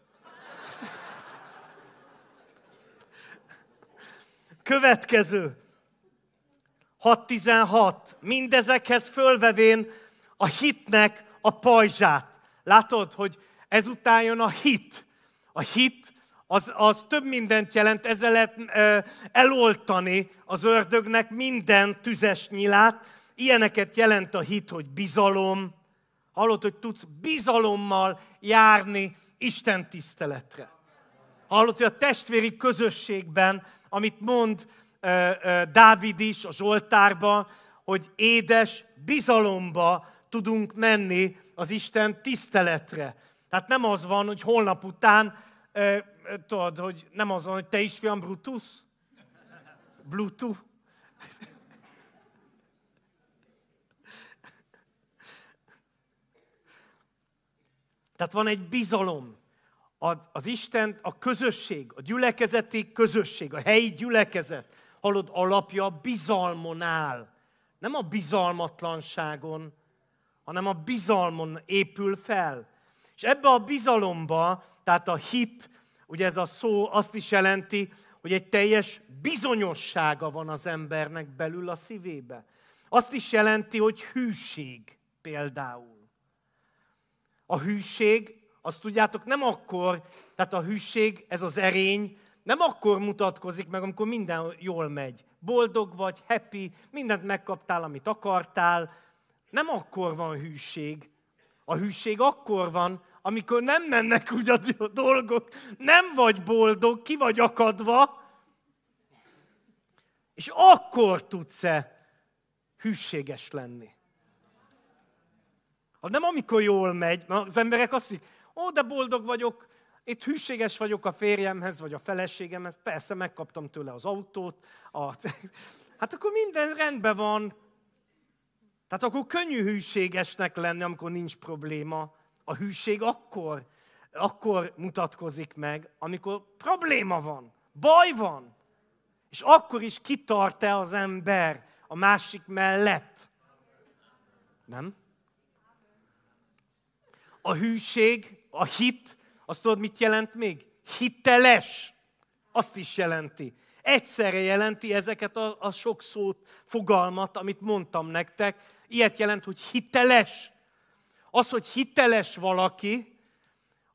Következő. 6.16. Mindezekhez fölvevén a hitnek a pajzsát. Látod, hogy ezután jön a hit. A hit az, az több mindent jelent, ezzel lehet ö, eloltani az ördögnek minden tüzes nyilát. Ilyeneket jelent a hit, hogy bizalom. Hallod, hogy tudsz bizalommal járni Isten tiszteletre. Hallod, hogy a testvéri közösségben, amit mond Dávid is a Zsoltárba, hogy édes bizalomba tudunk menni az Isten tiszteletre. Tehát nem az van, hogy holnap után, tudod, hogy nem az van, hogy te is fiam Brutus? Bluetooth? Tehát van egy bizalom. Az Isten, a közösség, a gyülekezeti közösség, a helyi gyülekezet hallod, alapja bizalmon áll. Nem a bizalmatlanságon, hanem a bizalmon épül fel. És ebbe a bizalomba, tehát a hit, ugye ez a szó azt is jelenti, hogy egy teljes bizonyossága van az embernek belül a szívébe. Azt is jelenti, hogy hűség például. A hűség, azt tudjátok, nem akkor, tehát a hűség, ez az erény, nem akkor mutatkozik meg, amikor minden jól megy. Boldog vagy, happy, mindent megkaptál, amit akartál. Nem akkor van hűség. A hűség akkor van, amikor nem mennek úgy a dolgok. Nem vagy boldog, ki vagy akadva. És akkor tudsz-e hűséges lenni. Ha nem amikor jól megy, az emberek azt hiszik, ó, de boldog vagyok, itt hűséges vagyok a férjemhez, vagy a feleségemhez, persze megkaptam tőle az autót, a... hát akkor minden rendben van. Tehát akkor könnyű hűségesnek lenni, amikor nincs probléma. A hűség akkor, akkor mutatkozik meg, amikor probléma van, baj van. És akkor is kitart-e az ember a másik mellett. Nem? A hűség, a hit azt tudod, mit jelent még? Hiteles. Azt is jelenti. Egyszerre jelenti ezeket a, a sok szót, fogalmat, amit mondtam nektek. Ilyet jelent, hogy hiteles. Az, hogy hiteles valaki,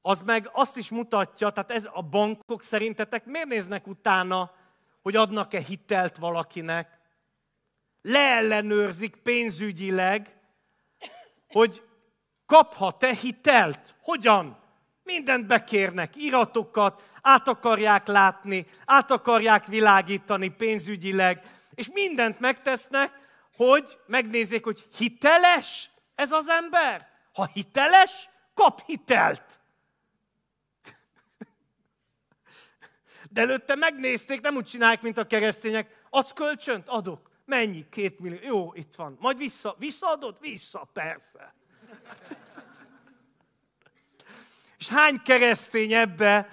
az meg azt is mutatja, tehát ez a bankok szerintetek miért néznek utána, hogy adnak-e hitelt valakinek? Leellenőrzik pénzügyileg, hogy kaphat-e hitelt? Hogyan? Mindent bekérnek, iratokat, át akarják látni, át akarják világítani pénzügyileg, és mindent megtesznek, hogy megnézzék, hogy hiteles ez az ember. Ha hiteles, kap hitelt. De előtte megnézték, nem úgy csinálják, mint a keresztények. Adsz kölcsönt? Adok. Mennyi? Két millió. Jó, itt van. Majd vissza. Visszaadod? Vissza, persze. És hány keresztény ebbe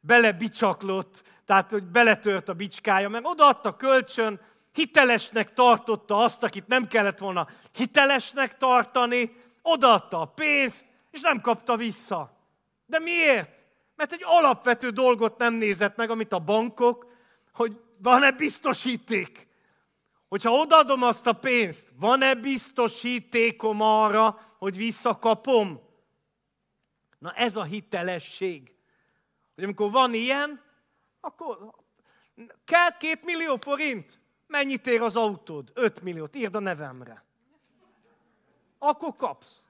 belebicsaklott, tehát hogy beletört a bicskája, mert odaadta kölcsön, hitelesnek tartotta azt, akit nem kellett volna hitelesnek tartani, odaadta a pénzt, és nem kapta vissza. De miért? Mert egy alapvető dolgot nem nézett meg, amit a bankok, hogy van-e biztosíték? Hogyha odaadom azt a pénzt, van-e biztosítékom arra, hogy visszakapom? Na ez a hitelesség. Hogy amikor van ilyen, akkor kell két millió forint. Mennyit ér az autód? Öt milliót. Írd a nevemre. Akkor kapsz.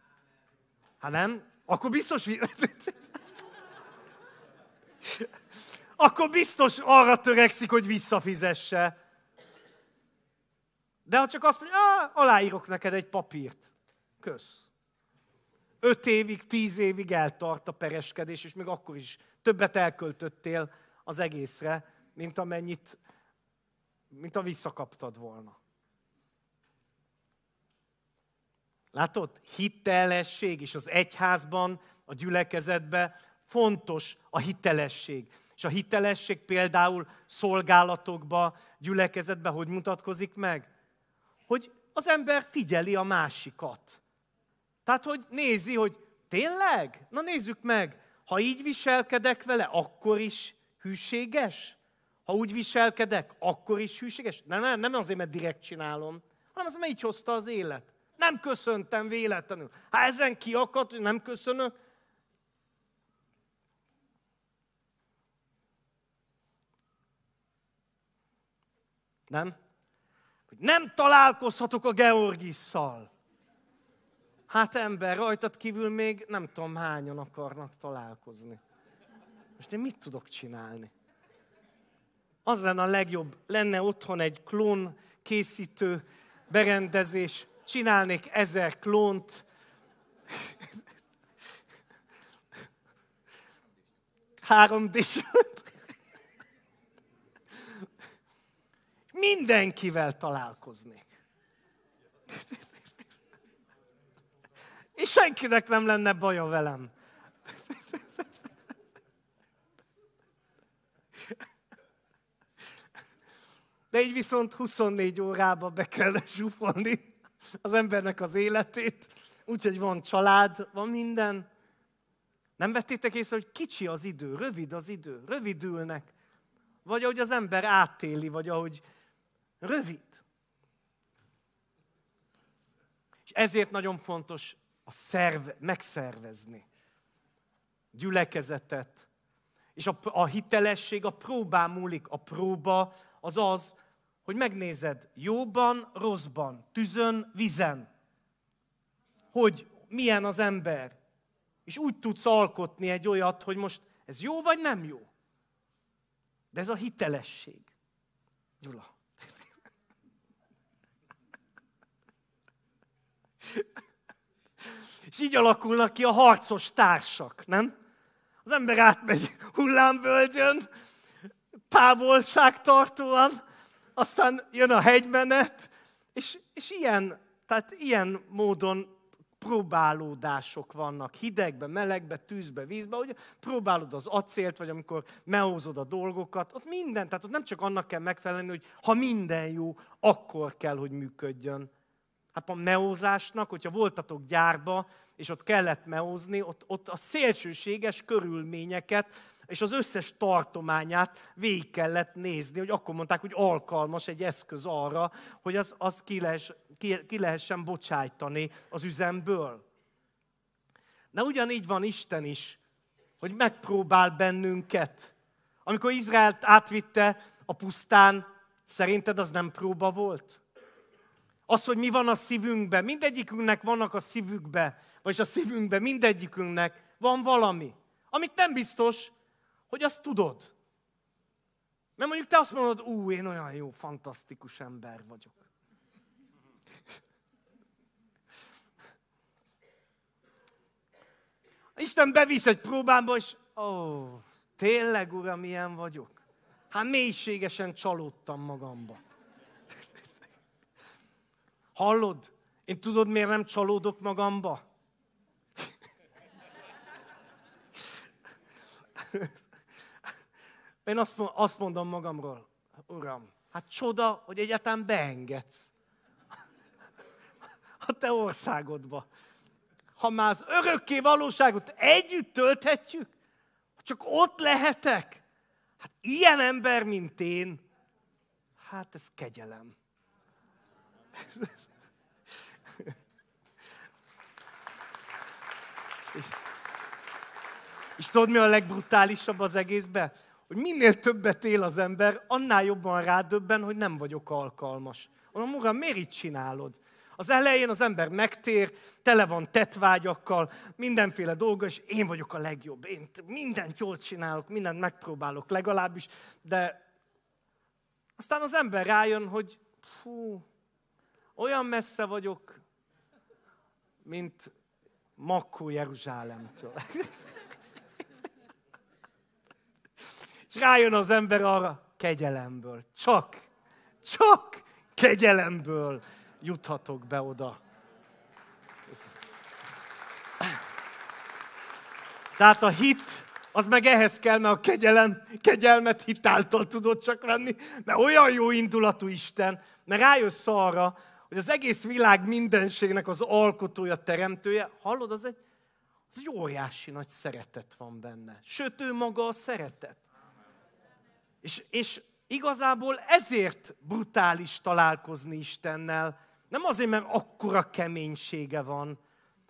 Hát nem, akkor biztos... akkor biztos arra törekszik, hogy visszafizesse. De ha csak azt mondja, aláírok neked egy papírt. Kösz öt évig, tíz évig eltart a pereskedés, és még akkor is többet elköltöttél az egészre, mint amennyit, mint a visszakaptad volna. Látod? Hitelesség, és az egyházban, a gyülekezetben fontos a hitelesség. És a hitelesség például szolgálatokba, gyülekezetbe hogy mutatkozik meg? Hogy az ember figyeli a másikat. Tehát, hogy nézi, hogy tényleg? Na nézzük meg, ha így viselkedek vele, akkor is hűséges? Ha úgy viselkedek, akkor is hűséges? Nem, nem, nem azért, mert direkt csinálom, hanem az, mert így hozta az élet. Nem köszöntem véletlenül. Ha ezen kiakadt, hogy nem köszönök, Nem? Hogy nem találkozhatok a Georgisszal. Hát ember, rajtad kívül még nem tudom hányan akarnak találkozni. Most én mit tudok csinálni? Az lenne a legjobb, lenne otthon egy klón készítő berendezés, csinálnék ezer klónt, három disont. Mindenkivel találkoznék és senkinek nem lenne baja velem. De így viszont 24 órába be kell zsúfolni az embernek az életét, úgyhogy van család, van minden. Nem vettétek észre, hogy kicsi az idő, rövid az idő, rövidülnek. Vagy ahogy az ember áttéli, vagy ahogy rövid. És ezért nagyon fontos a szerve, megszervezni gyülekezetet. És a, a hitelesség a próbán múlik. A próba az az, hogy megnézed jóban, rosszban, tüzön, vizen, hogy milyen az ember. És úgy tudsz alkotni egy olyat, hogy most ez jó vagy nem jó. De ez a hitelesség. Gyula. És így alakulnak ki a harcos társak, nem? Az ember átmegy hullámvölgyön, távolságtartóan, aztán jön a hegymenet, és, és ilyen, tehát ilyen módon próbálódások vannak, hidegbe, melegbe, tűzbe, vízbe, hogy próbálod az acélt, vagy amikor meózod a dolgokat, ott minden, tehát ott nem csak annak kell megfelelni, hogy ha minden jó, akkor kell, hogy működjön, Hát a meózásnak, hogyha voltatok gyárba, és ott kellett meózni, ott, ott a szélsőséges körülményeket és az összes tartományát végig kellett nézni, hogy akkor mondták, hogy alkalmas egy eszköz arra, hogy az, az ki, lehess, ki, ki lehessen bocsájtani az üzemből. De ugyanígy van Isten is, hogy megpróbál bennünket. Amikor Izraelt átvitte a pusztán, szerinted az nem próba volt? Az, hogy mi van a szívünkben. Mindegyikünknek vannak a szívükbe, vagyis a szívünkben mindegyikünknek van valami, amit nem biztos, hogy azt tudod. Mert mondjuk te azt mondod, ú, én olyan jó, fantasztikus ember vagyok. Isten bevisz egy próbámba, és ó, tényleg, uram, milyen vagyok. Hát mélységesen csalódtam magamba. Hallod? Én tudod, miért nem csalódok magamba? Én azt, mondom magamról, Uram, hát csoda, hogy egyáltalán beengedsz a te országodba. Ha már az örökké valóságot együtt tölthetjük, csak ott lehetek. Hát ilyen ember, mint én, hát ez kegyelem és, és tudod, mi a legbrutálisabb az egészben? Hogy minél többet él az ember, annál jobban rádöbben, hogy nem vagyok alkalmas. Mondom, uram, miért így csinálod? Az elején az ember megtér, tele van tetvágyakkal, mindenféle dolga, és én vagyok a legjobb. Én mindent jól csinálok, mindent megpróbálok legalábbis, de aztán az ember rájön, hogy fú, olyan messze vagyok, mint Makkó Jeruzsálemtől. És rájön az ember arra, kegyelemből. Csak, csak kegyelemből juthatok be oda. Tehát a hit, az meg ehhez kell, mert a kegyelem, kegyelmet hitáltal tudod csak venni, mert olyan jó indulatú Isten, mert rájössz arra, hogy az egész világ mindenségnek az alkotója, teremtője, hallod, az egy, az egy óriási nagy szeretet van benne. Sőt, ő maga a szeretet. És, és igazából ezért brutális találkozni Istennel, nem azért, mert akkora keménysége van,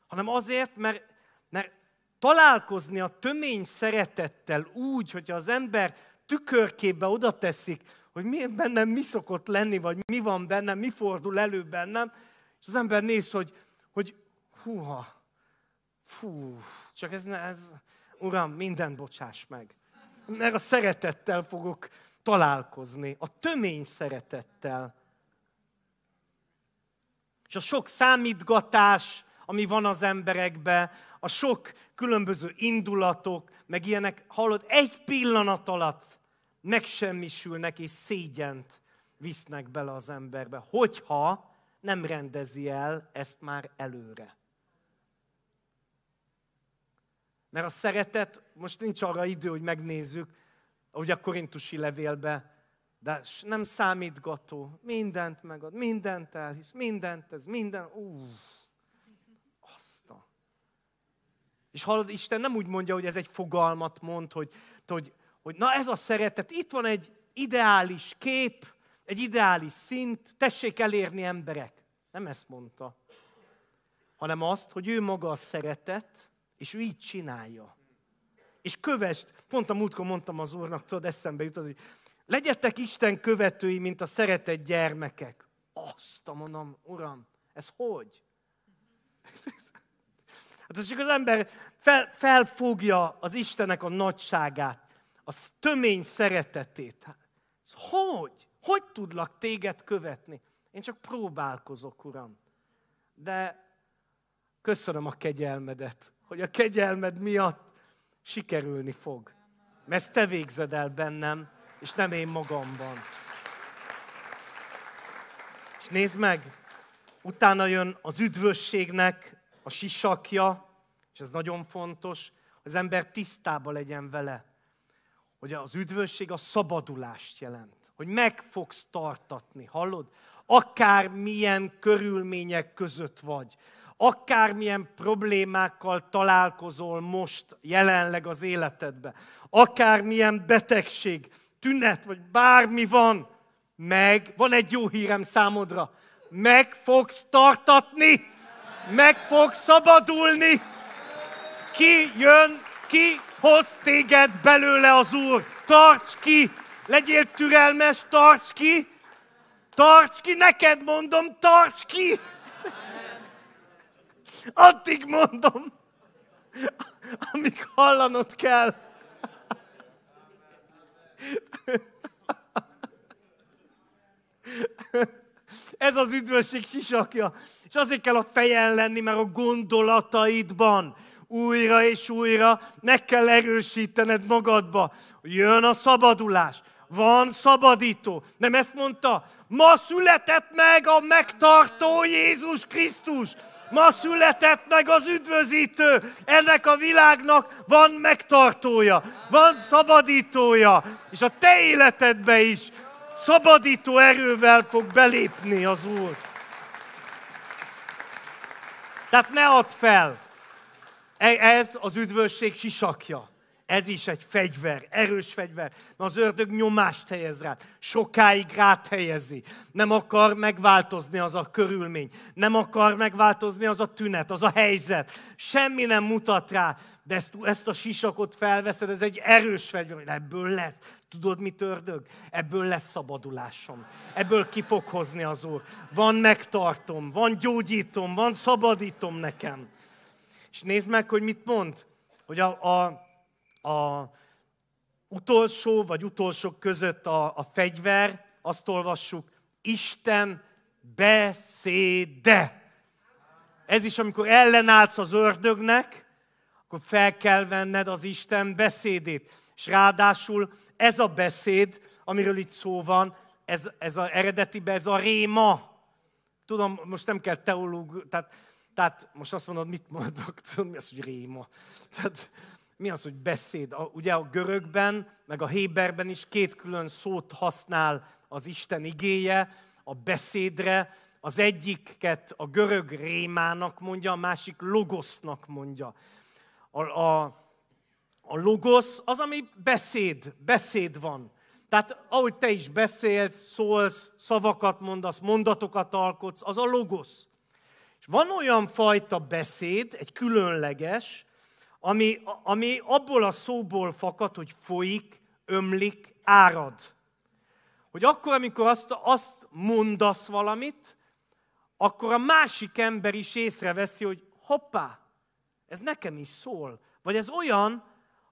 hanem azért, mert, mert találkozni a tömény szeretettel úgy, hogy az ember tükörképbe oda teszik hogy miért bennem mi szokott lenni, vagy mi van bennem, mi fordul elő bennem, és az ember néz, hogy, hogy húha, fú, csak ez, ne, ez, uram, minden bocsáss meg. Mert a szeretettel fogok találkozni, a tömény szeretettel. És a sok számítgatás, ami van az emberekben, a sok különböző indulatok, meg ilyenek, hallod, egy pillanat alatt megsemmisülnek és szégyent visznek bele az emberbe, hogyha nem rendezi el ezt már előre. Mert a szeretet, most nincs arra idő, hogy megnézzük, ahogy a korintusi levélbe, de nem számítgató, mindent megad, mindent elhisz, mindent ez, minden, uff, azt a... És hallod, Isten nem úgy mondja, hogy ez egy fogalmat mond, hogy, hogy hogy na ez a szeretet, itt van egy ideális kép, egy ideális szint, tessék elérni emberek. Nem ezt mondta, hanem azt, hogy ő maga a szeretet, és ő így csinálja. És kövest, pont a múltkor mondtam az úrnak, tudod, eszembe jutott, hogy legyetek Isten követői, mint a szeretett gyermekek. Azt mondom, uram, ez hogy? Hát ez csak az ember fel, felfogja az Istenek a nagyságát, az tömény szeretetét. hogy? Hogy tudlak téged követni? Én csak próbálkozok, Uram. De köszönöm a kegyelmedet, hogy a kegyelmed miatt sikerülni fog. Mert ezt te végzed el bennem, és nem én magamban. És nézd meg, utána jön az üdvösségnek a sisakja, és ez nagyon fontos, az ember tisztába legyen vele hogy az üdvösség a szabadulást jelent, hogy meg fogsz tartatni, hallod? Akármilyen körülmények között vagy, akármilyen problémákkal találkozol most jelenleg az életedbe, akármilyen betegség, tünet, vagy bármi van, meg, van egy jó hírem számodra, meg fogsz tartatni, meg fogsz szabadulni, ki jön, ki hoz téged belőle az Úr. Tarts ki, legyél türelmes, tarts ki, tarts ki, neked mondom, tarts ki. Addig mondom, amíg hallanod kell. Ez az üdvösség sisakja. És azért kell a fejen lenni, mert a gondolataidban újra és újra meg kell erősítened magadba. Jön a szabadulás, van szabadító. Nem ezt mondta? Ma született meg a megtartó Jézus Krisztus. Ma született meg az üdvözítő. Ennek a világnak van megtartója, van szabadítója, és a te életedbe is szabadító erővel fog belépni az Úr. Tehát ne add fel, E, ez az üdvösség sisakja. Ez is egy fegyver, erős fegyver. Mert az ördög nyomást helyez rá, sokáig rád helyezi. Nem akar megváltozni az a körülmény, nem akar megváltozni az a tünet, az a helyzet. Semmi nem mutat rá, de ezt, ezt a sisakot felveszed, ez egy erős fegyver, ebből lesz. Tudod, mit ördög? Ebből lesz szabadulásom. Ebből ki fog hozni az Úr. Van megtartom, van gyógyítom, van szabadítom nekem. És nézd meg, hogy mit mond, hogy a, a, a utolsó vagy utolsók között a, a fegyver, azt olvassuk, Isten beszéde. Ez is, amikor ellenállsz az ördögnek, akkor fel kell venned az Isten beszédét. És ráadásul ez a beszéd, amiről itt szó van, ez, ez az eredetibe, ez a réma. Tudom, most nem kell teológus, tehát tehát most azt mondod, mit mondok, tudod, mi az, hogy réma? Tehát mi az, hogy beszéd? A, ugye a görögben, meg a héberben is két külön szót használ az Isten igéje, a beszédre, az egyiket a görög rémának mondja, a másik logosznak mondja. A, a, a logosz az, ami beszéd, beszéd van. Tehát ahogy te is beszélsz, szólsz, szavakat mondasz, mondatokat alkotsz, az a logosz. És van olyan fajta beszéd, egy különleges, ami, ami abból a szóból fakad, hogy folyik, ömlik, árad. Hogy akkor, amikor azt, azt mondasz valamit, akkor a másik ember is észreveszi, hogy hoppá, ez nekem is szól. Vagy ez olyan,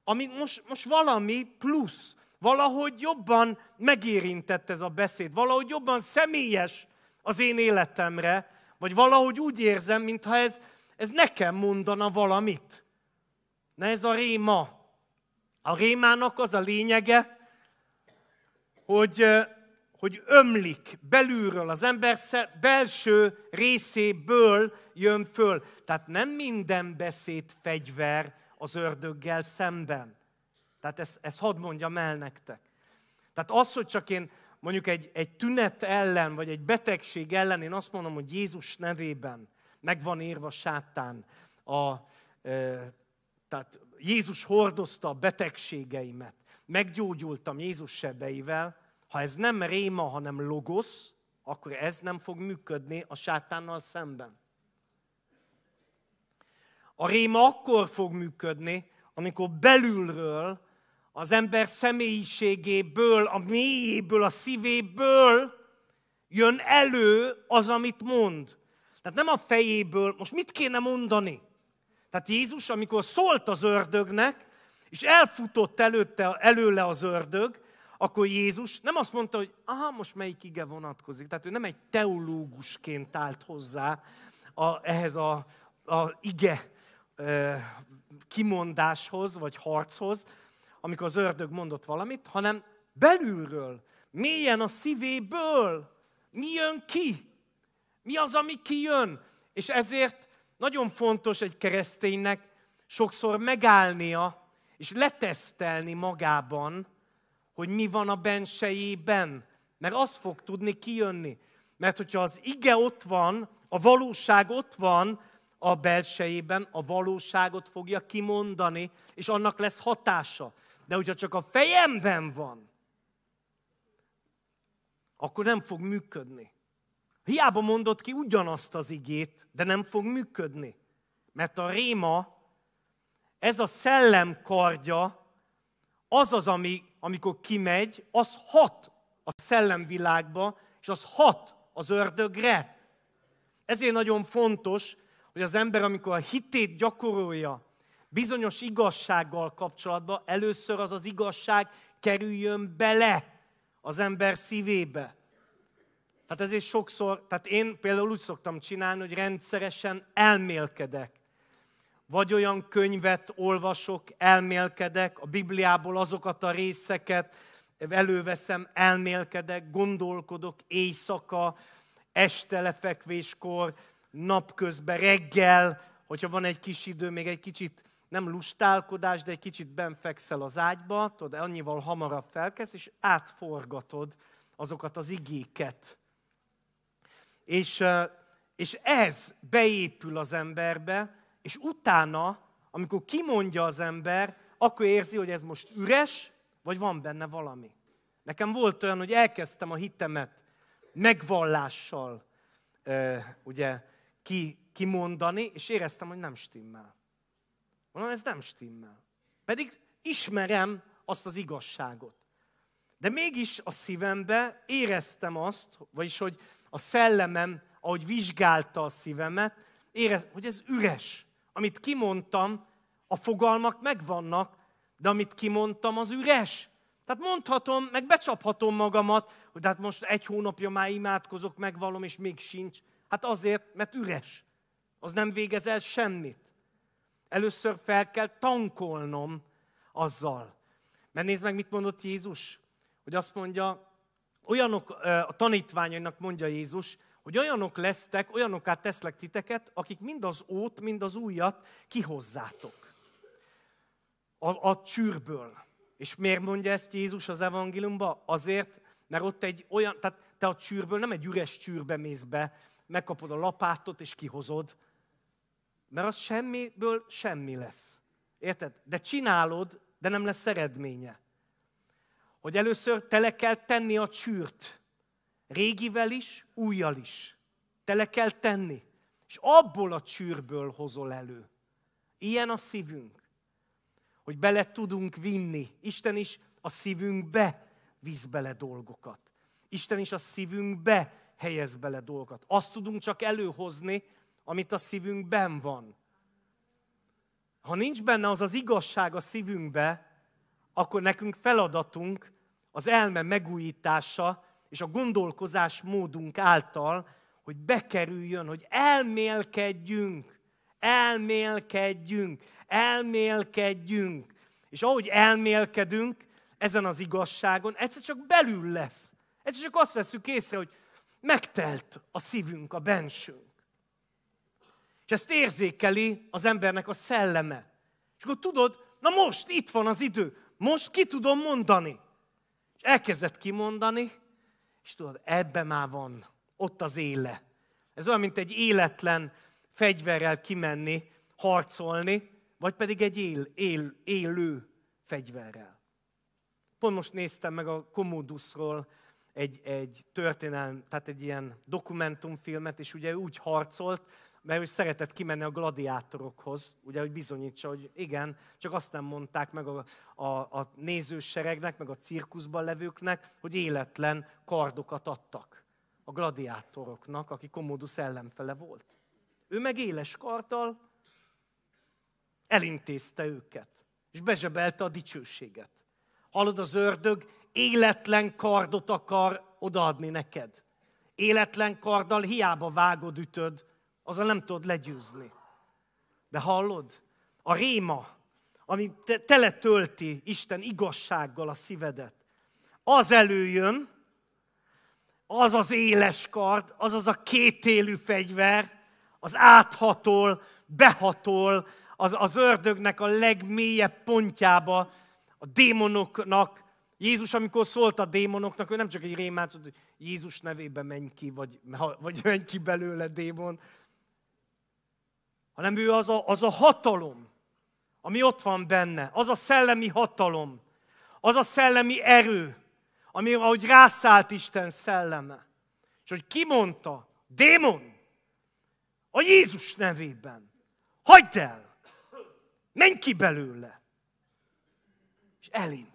amit most, most valami plusz, valahogy jobban megérintett ez a beszéd, valahogy jobban személyes az én életemre, vagy valahogy úgy érzem, mintha ez, ez nekem mondana valamit. Na ez a réma. A rémának az a lényege, hogy, hogy ömlik belülről, az ember belső részéből jön föl. Tehát nem minden beszéd fegyver az ördöggel szemben. Tehát ezt, ezt hadd mondjam el nektek. Tehát az, hogy csak én mondjuk egy, egy tünet ellen, vagy egy betegség ellen, én azt mondom, hogy Jézus nevében meg van írva sátán. A, e, tehát Jézus hordozta a betegségeimet. Meggyógyultam Jézus sebeivel. Ha ez nem réma, hanem logosz, akkor ez nem fog működni a sátánnal szemben. A réma akkor fog működni, amikor belülről az ember személyiségéből, a mélyéből, a szívéből jön elő az, amit mond. Tehát nem a fejéből, most mit kéne mondani? Tehát Jézus, amikor szólt az ördögnek, és elfutott előtte, előle az ördög, akkor Jézus nem azt mondta, hogy aha, most melyik ige vonatkozik. Tehát ő nem egy teológusként állt hozzá a, ehhez a, a ige e, kimondáshoz, vagy harchoz, amikor az ördög mondott valamit, hanem belülről, mélyen a szívéből, mi jön ki, mi az, ami kijön. És ezért nagyon fontos egy kereszténynek sokszor megállnia és letesztelni magában, hogy mi van a bensejében, mert az fog tudni kijönni. Mert hogyha az ige ott van, a valóság ott van, a belsejében a valóságot fogja kimondani, és annak lesz hatása. De hogyha csak a fejemben van, akkor nem fog működni. Hiába mondott ki ugyanazt az igét, de nem fog működni. Mert a réma, ez a szellem kardja, az az, ami, amikor kimegy, az hat a szellemvilágba, és az hat az ördögre. Ezért nagyon fontos, hogy az ember, amikor a hitét gyakorolja, bizonyos igazsággal kapcsolatban először az az igazság kerüljön bele az ember szívébe. Tehát ezért sokszor, tehát én például úgy szoktam csinálni, hogy rendszeresen elmélkedek. Vagy olyan könyvet olvasok, elmélkedek, a Bibliából azokat a részeket előveszem, elmélkedek, gondolkodok éjszaka, este lefekvéskor, napközben, reggel, hogyha van egy kis idő, még egy kicsit nem lustálkodás, de egy kicsit benfekszel az ágyba, tudod, annyival hamarabb felkezd, és átforgatod azokat az igéket. És, és ez beépül az emberbe, és utána, amikor kimondja az ember, akkor érzi, hogy ez most üres, vagy van benne valami. Nekem volt olyan, hogy elkezdtem a hitemet megvallással ugye, kimondani, és éreztem, hogy nem stimmel. Mondom, ez nem stimmel. Pedig ismerem azt az igazságot. De mégis a szívembe éreztem azt, vagyis hogy a szellemem, ahogy vizsgálta a szívemet, érez, hogy ez üres. Amit kimondtam, a fogalmak megvannak, de amit kimondtam, az üres. Tehát mondhatom, meg becsaphatom magamat, hogy hát most egy hónapja már imádkozok, megvalom, és még sincs. Hát azért, mert üres. Az nem végez el semmit. Először fel kell tankolnom azzal. Mert nézd meg, mit mondott Jézus. Hogy azt mondja, olyanok, a tanítványainak mondja Jézus, hogy olyanok lesztek, olyanokát teszlek titeket, akik mind az ót, mind az újat kihozzátok. A, a csűrből. És miért mondja ezt Jézus az evangéliumban? Azért, mert ott egy olyan, tehát te a csűrből nem egy üres csűrbe mész be, megkapod a lapátot és kihozod, mert az semmiből semmi lesz. Érted? De csinálod, de nem lesz eredménye. Hogy először tele kell tenni a csűrt. Régivel is, újjal is. Tele kell tenni. És abból a csűrből hozol elő. Ilyen a szívünk. Hogy bele tudunk vinni. Isten is a szívünkbe visz bele dolgokat. Isten is a szívünkbe helyez bele dolgokat. Azt tudunk csak előhozni, amit a szívünkben van. Ha nincs benne az az igazság a szívünkbe, akkor nekünk feladatunk az elme megújítása és a gondolkozás módunk által, hogy bekerüljön, hogy elmélkedjünk, elmélkedjünk, elmélkedjünk. És ahogy elmélkedünk ezen az igazságon, egyszer csak belül lesz. Egyszer csak azt veszük észre, hogy megtelt a szívünk, a bensünk. És ezt érzékeli az embernek a szelleme. És akkor tudod, na most itt van az idő, most ki tudom mondani. És elkezdett kimondani, és tudod, ebbe már van, ott az éle. Ez olyan, mint egy életlen fegyverrel kimenni, harcolni, vagy pedig egy él, él, élő fegyverrel. Pont most néztem meg a Commodusról egy, egy történelm, tehát egy ilyen dokumentumfilmet, és ugye úgy harcolt, mert ő szeretett kimenni a gladiátorokhoz, ugye, hogy bizonyítsa, hogy igen, csak azt nem mondták meg a, a, a nézőseregnek, meg a cirkuszban levőknek, hogy életlen kardokat adtak a gladiátoroknak, aki Commodus ellenfele volt. Ő meg éles karttal elintézte őket, és bezsebelte a dicsőséget. Hallod, az ördög életlen kardot akar odaadni neked. Életlen karddal hiába vágod, ütöd, azzal nem tudod legyőzni. De hallod? A réma, ami te, tele tölti Isten igazsággal a szívedet, az előjön, az az éles kard, az az a kétélű fegyver, az áthatol, behatol, az, az ördögnek a legmélyebb pontjába, a démonoknak. Jézus, amikor szólt a démonoknak, ő nem csak egy rémát hogy Jézus nevében menj ki, vagy, vagy menj ki belőle démon, hanem ő az a, az a hatalom, ami ott van benne, az a szellemi hatalom, az a szellemi erő, ami ahogy rászállt Isten szelleme. És hogy kimondta, démon, a Jézus nevében, hagyd el, menj ki belőle. És elindult,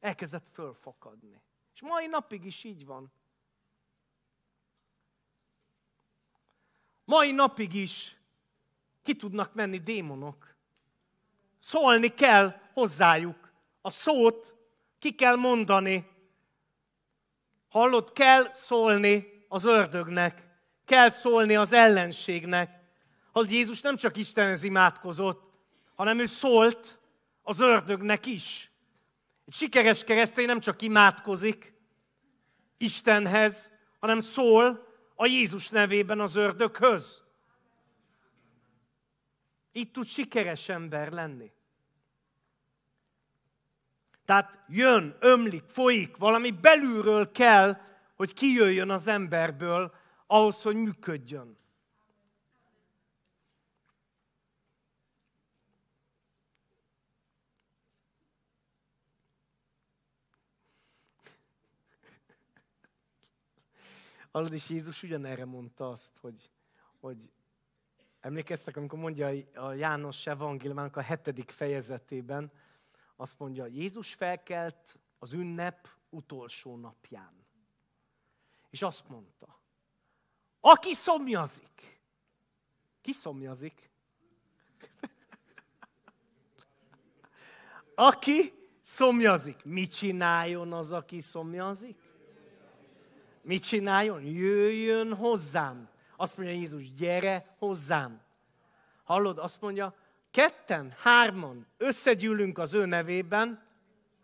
elkezdett fölfakadni. És mai napig is így van. Mai napig is ki tudnak menni démonok. Szólni kell hozzájuk. A szót ki kell mondani. Hallott, kell szólni az ördögnek, kell szólni az ellenségnek. Hogy Jézus nem csak Istenhez imádkozott, hanem ő szólt az ördögnek is. Egy sikeres keresztény nem csak imádkozik Istenhez, hanem szól a Jézus nevében az ördöghöz. Itt tud sikeres ember lenni. Tehát jön, ömlik, folyik, valami belülről kell, hogy kijöjjön az emberből, ahhoz, hogy működjön. Hallod, és Jézus ugyanerre mondta azt, hogy, hogy Emlékeztek, amikor mondja a János evangéliumának a hetedik fejezetében, azt mondja, Jézus felkelt az ünnep utolsó napján. És azt mondta, aki szomjazik, ki szomjazik? Aki szomjazik, mit csináljon az, aki szomjazik? Mit csináljon? Jöjjön hozzám. Azt mondja Jézus, gyere hozzám. Hallod, azt mondja, ketten, hárman összegyűlünk az ő nevében,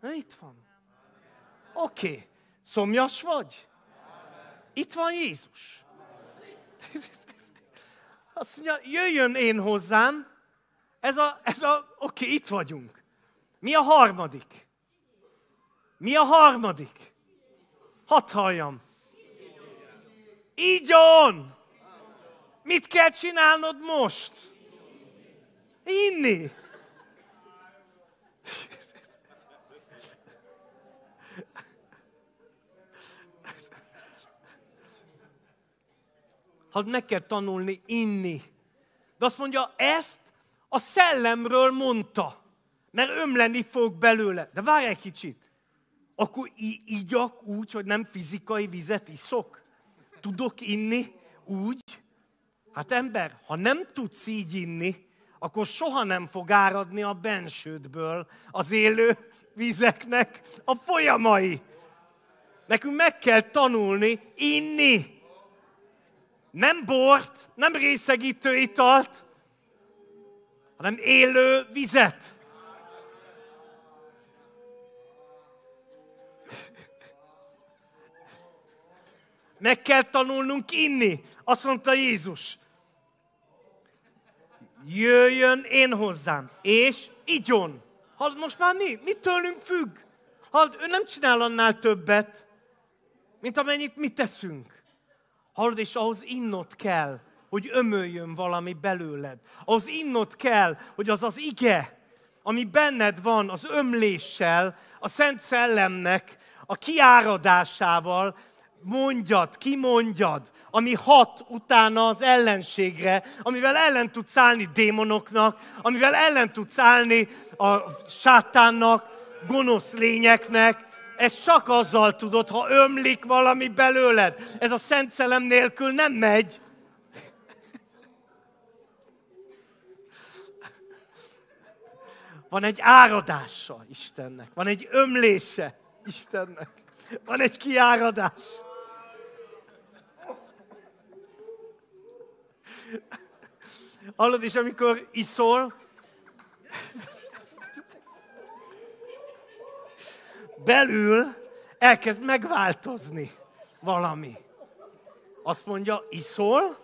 Na, itt van. Oké, okay. szomjas vagy? Itt van Jézus. Azt mondja, jöjjön én hozzám, ez a, ez a oké, okay, itt vagyunk. Mi a harmadik? Mi a harmadik? Hadd halljam. Igyon! Mit kell csinálnod most? Inni. Hát meg kell tanulni inni. De azt mondja, ezt a szellemről mondta, mert ömleni fog belőle. De várj egy kicsit. Akkor igyak úgy, hogy nem fizikai vizet iszok? Tudok inni úgy, Hát ember, ha nem tudsz így inni, akkor soha nem fog áradni a bensődből az élő vizeknek a folyamai. Nekünk meg kell tanulni inni. Nem bort, nem részegítő italt, hanem élő vizet. Meg kell tanulnunk inni. Azt mondta Jézus, jöjjön én hozzám, és igyon. Hát most már mi? Mi tőlünk függ? Hát ő nem csinál annál többet, mint amennyit mi teszünk. Hallod, és ahhoz innot kell, hogy ömöljön valami belőled. Ahhoz innot kell, hogy az az ige, ami benned van az ömléssel, a Szent Szellemnek, a kiáradásával mondjad, kimondjad, ami hat utána az ellenségre, amivel ellen tudsz állni démonoknak, amivel ellen tudsz állni a sátánnak, gonosz lényeknek, Ez csak azzal tudod, ha ömlik valami belőled. Ez a Szent Szellem nélkül nem megy. Van egy áradása Istennek, van egy ömlése Istennek, van egy kiáradás. Hallod, és amikor iszol, belül elkezd megváltozni valami. Azt mondja, iszol,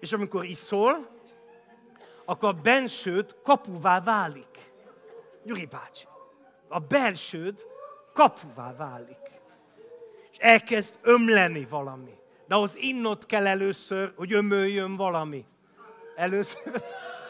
és amikor iszol, akkor a bensőd kapuvá válik. Gyuri bácsi, a belsőd kapuvá válik. És elkezd ömleni valami. De ahhoz innot kell először, hogy ömöljön valami. Először.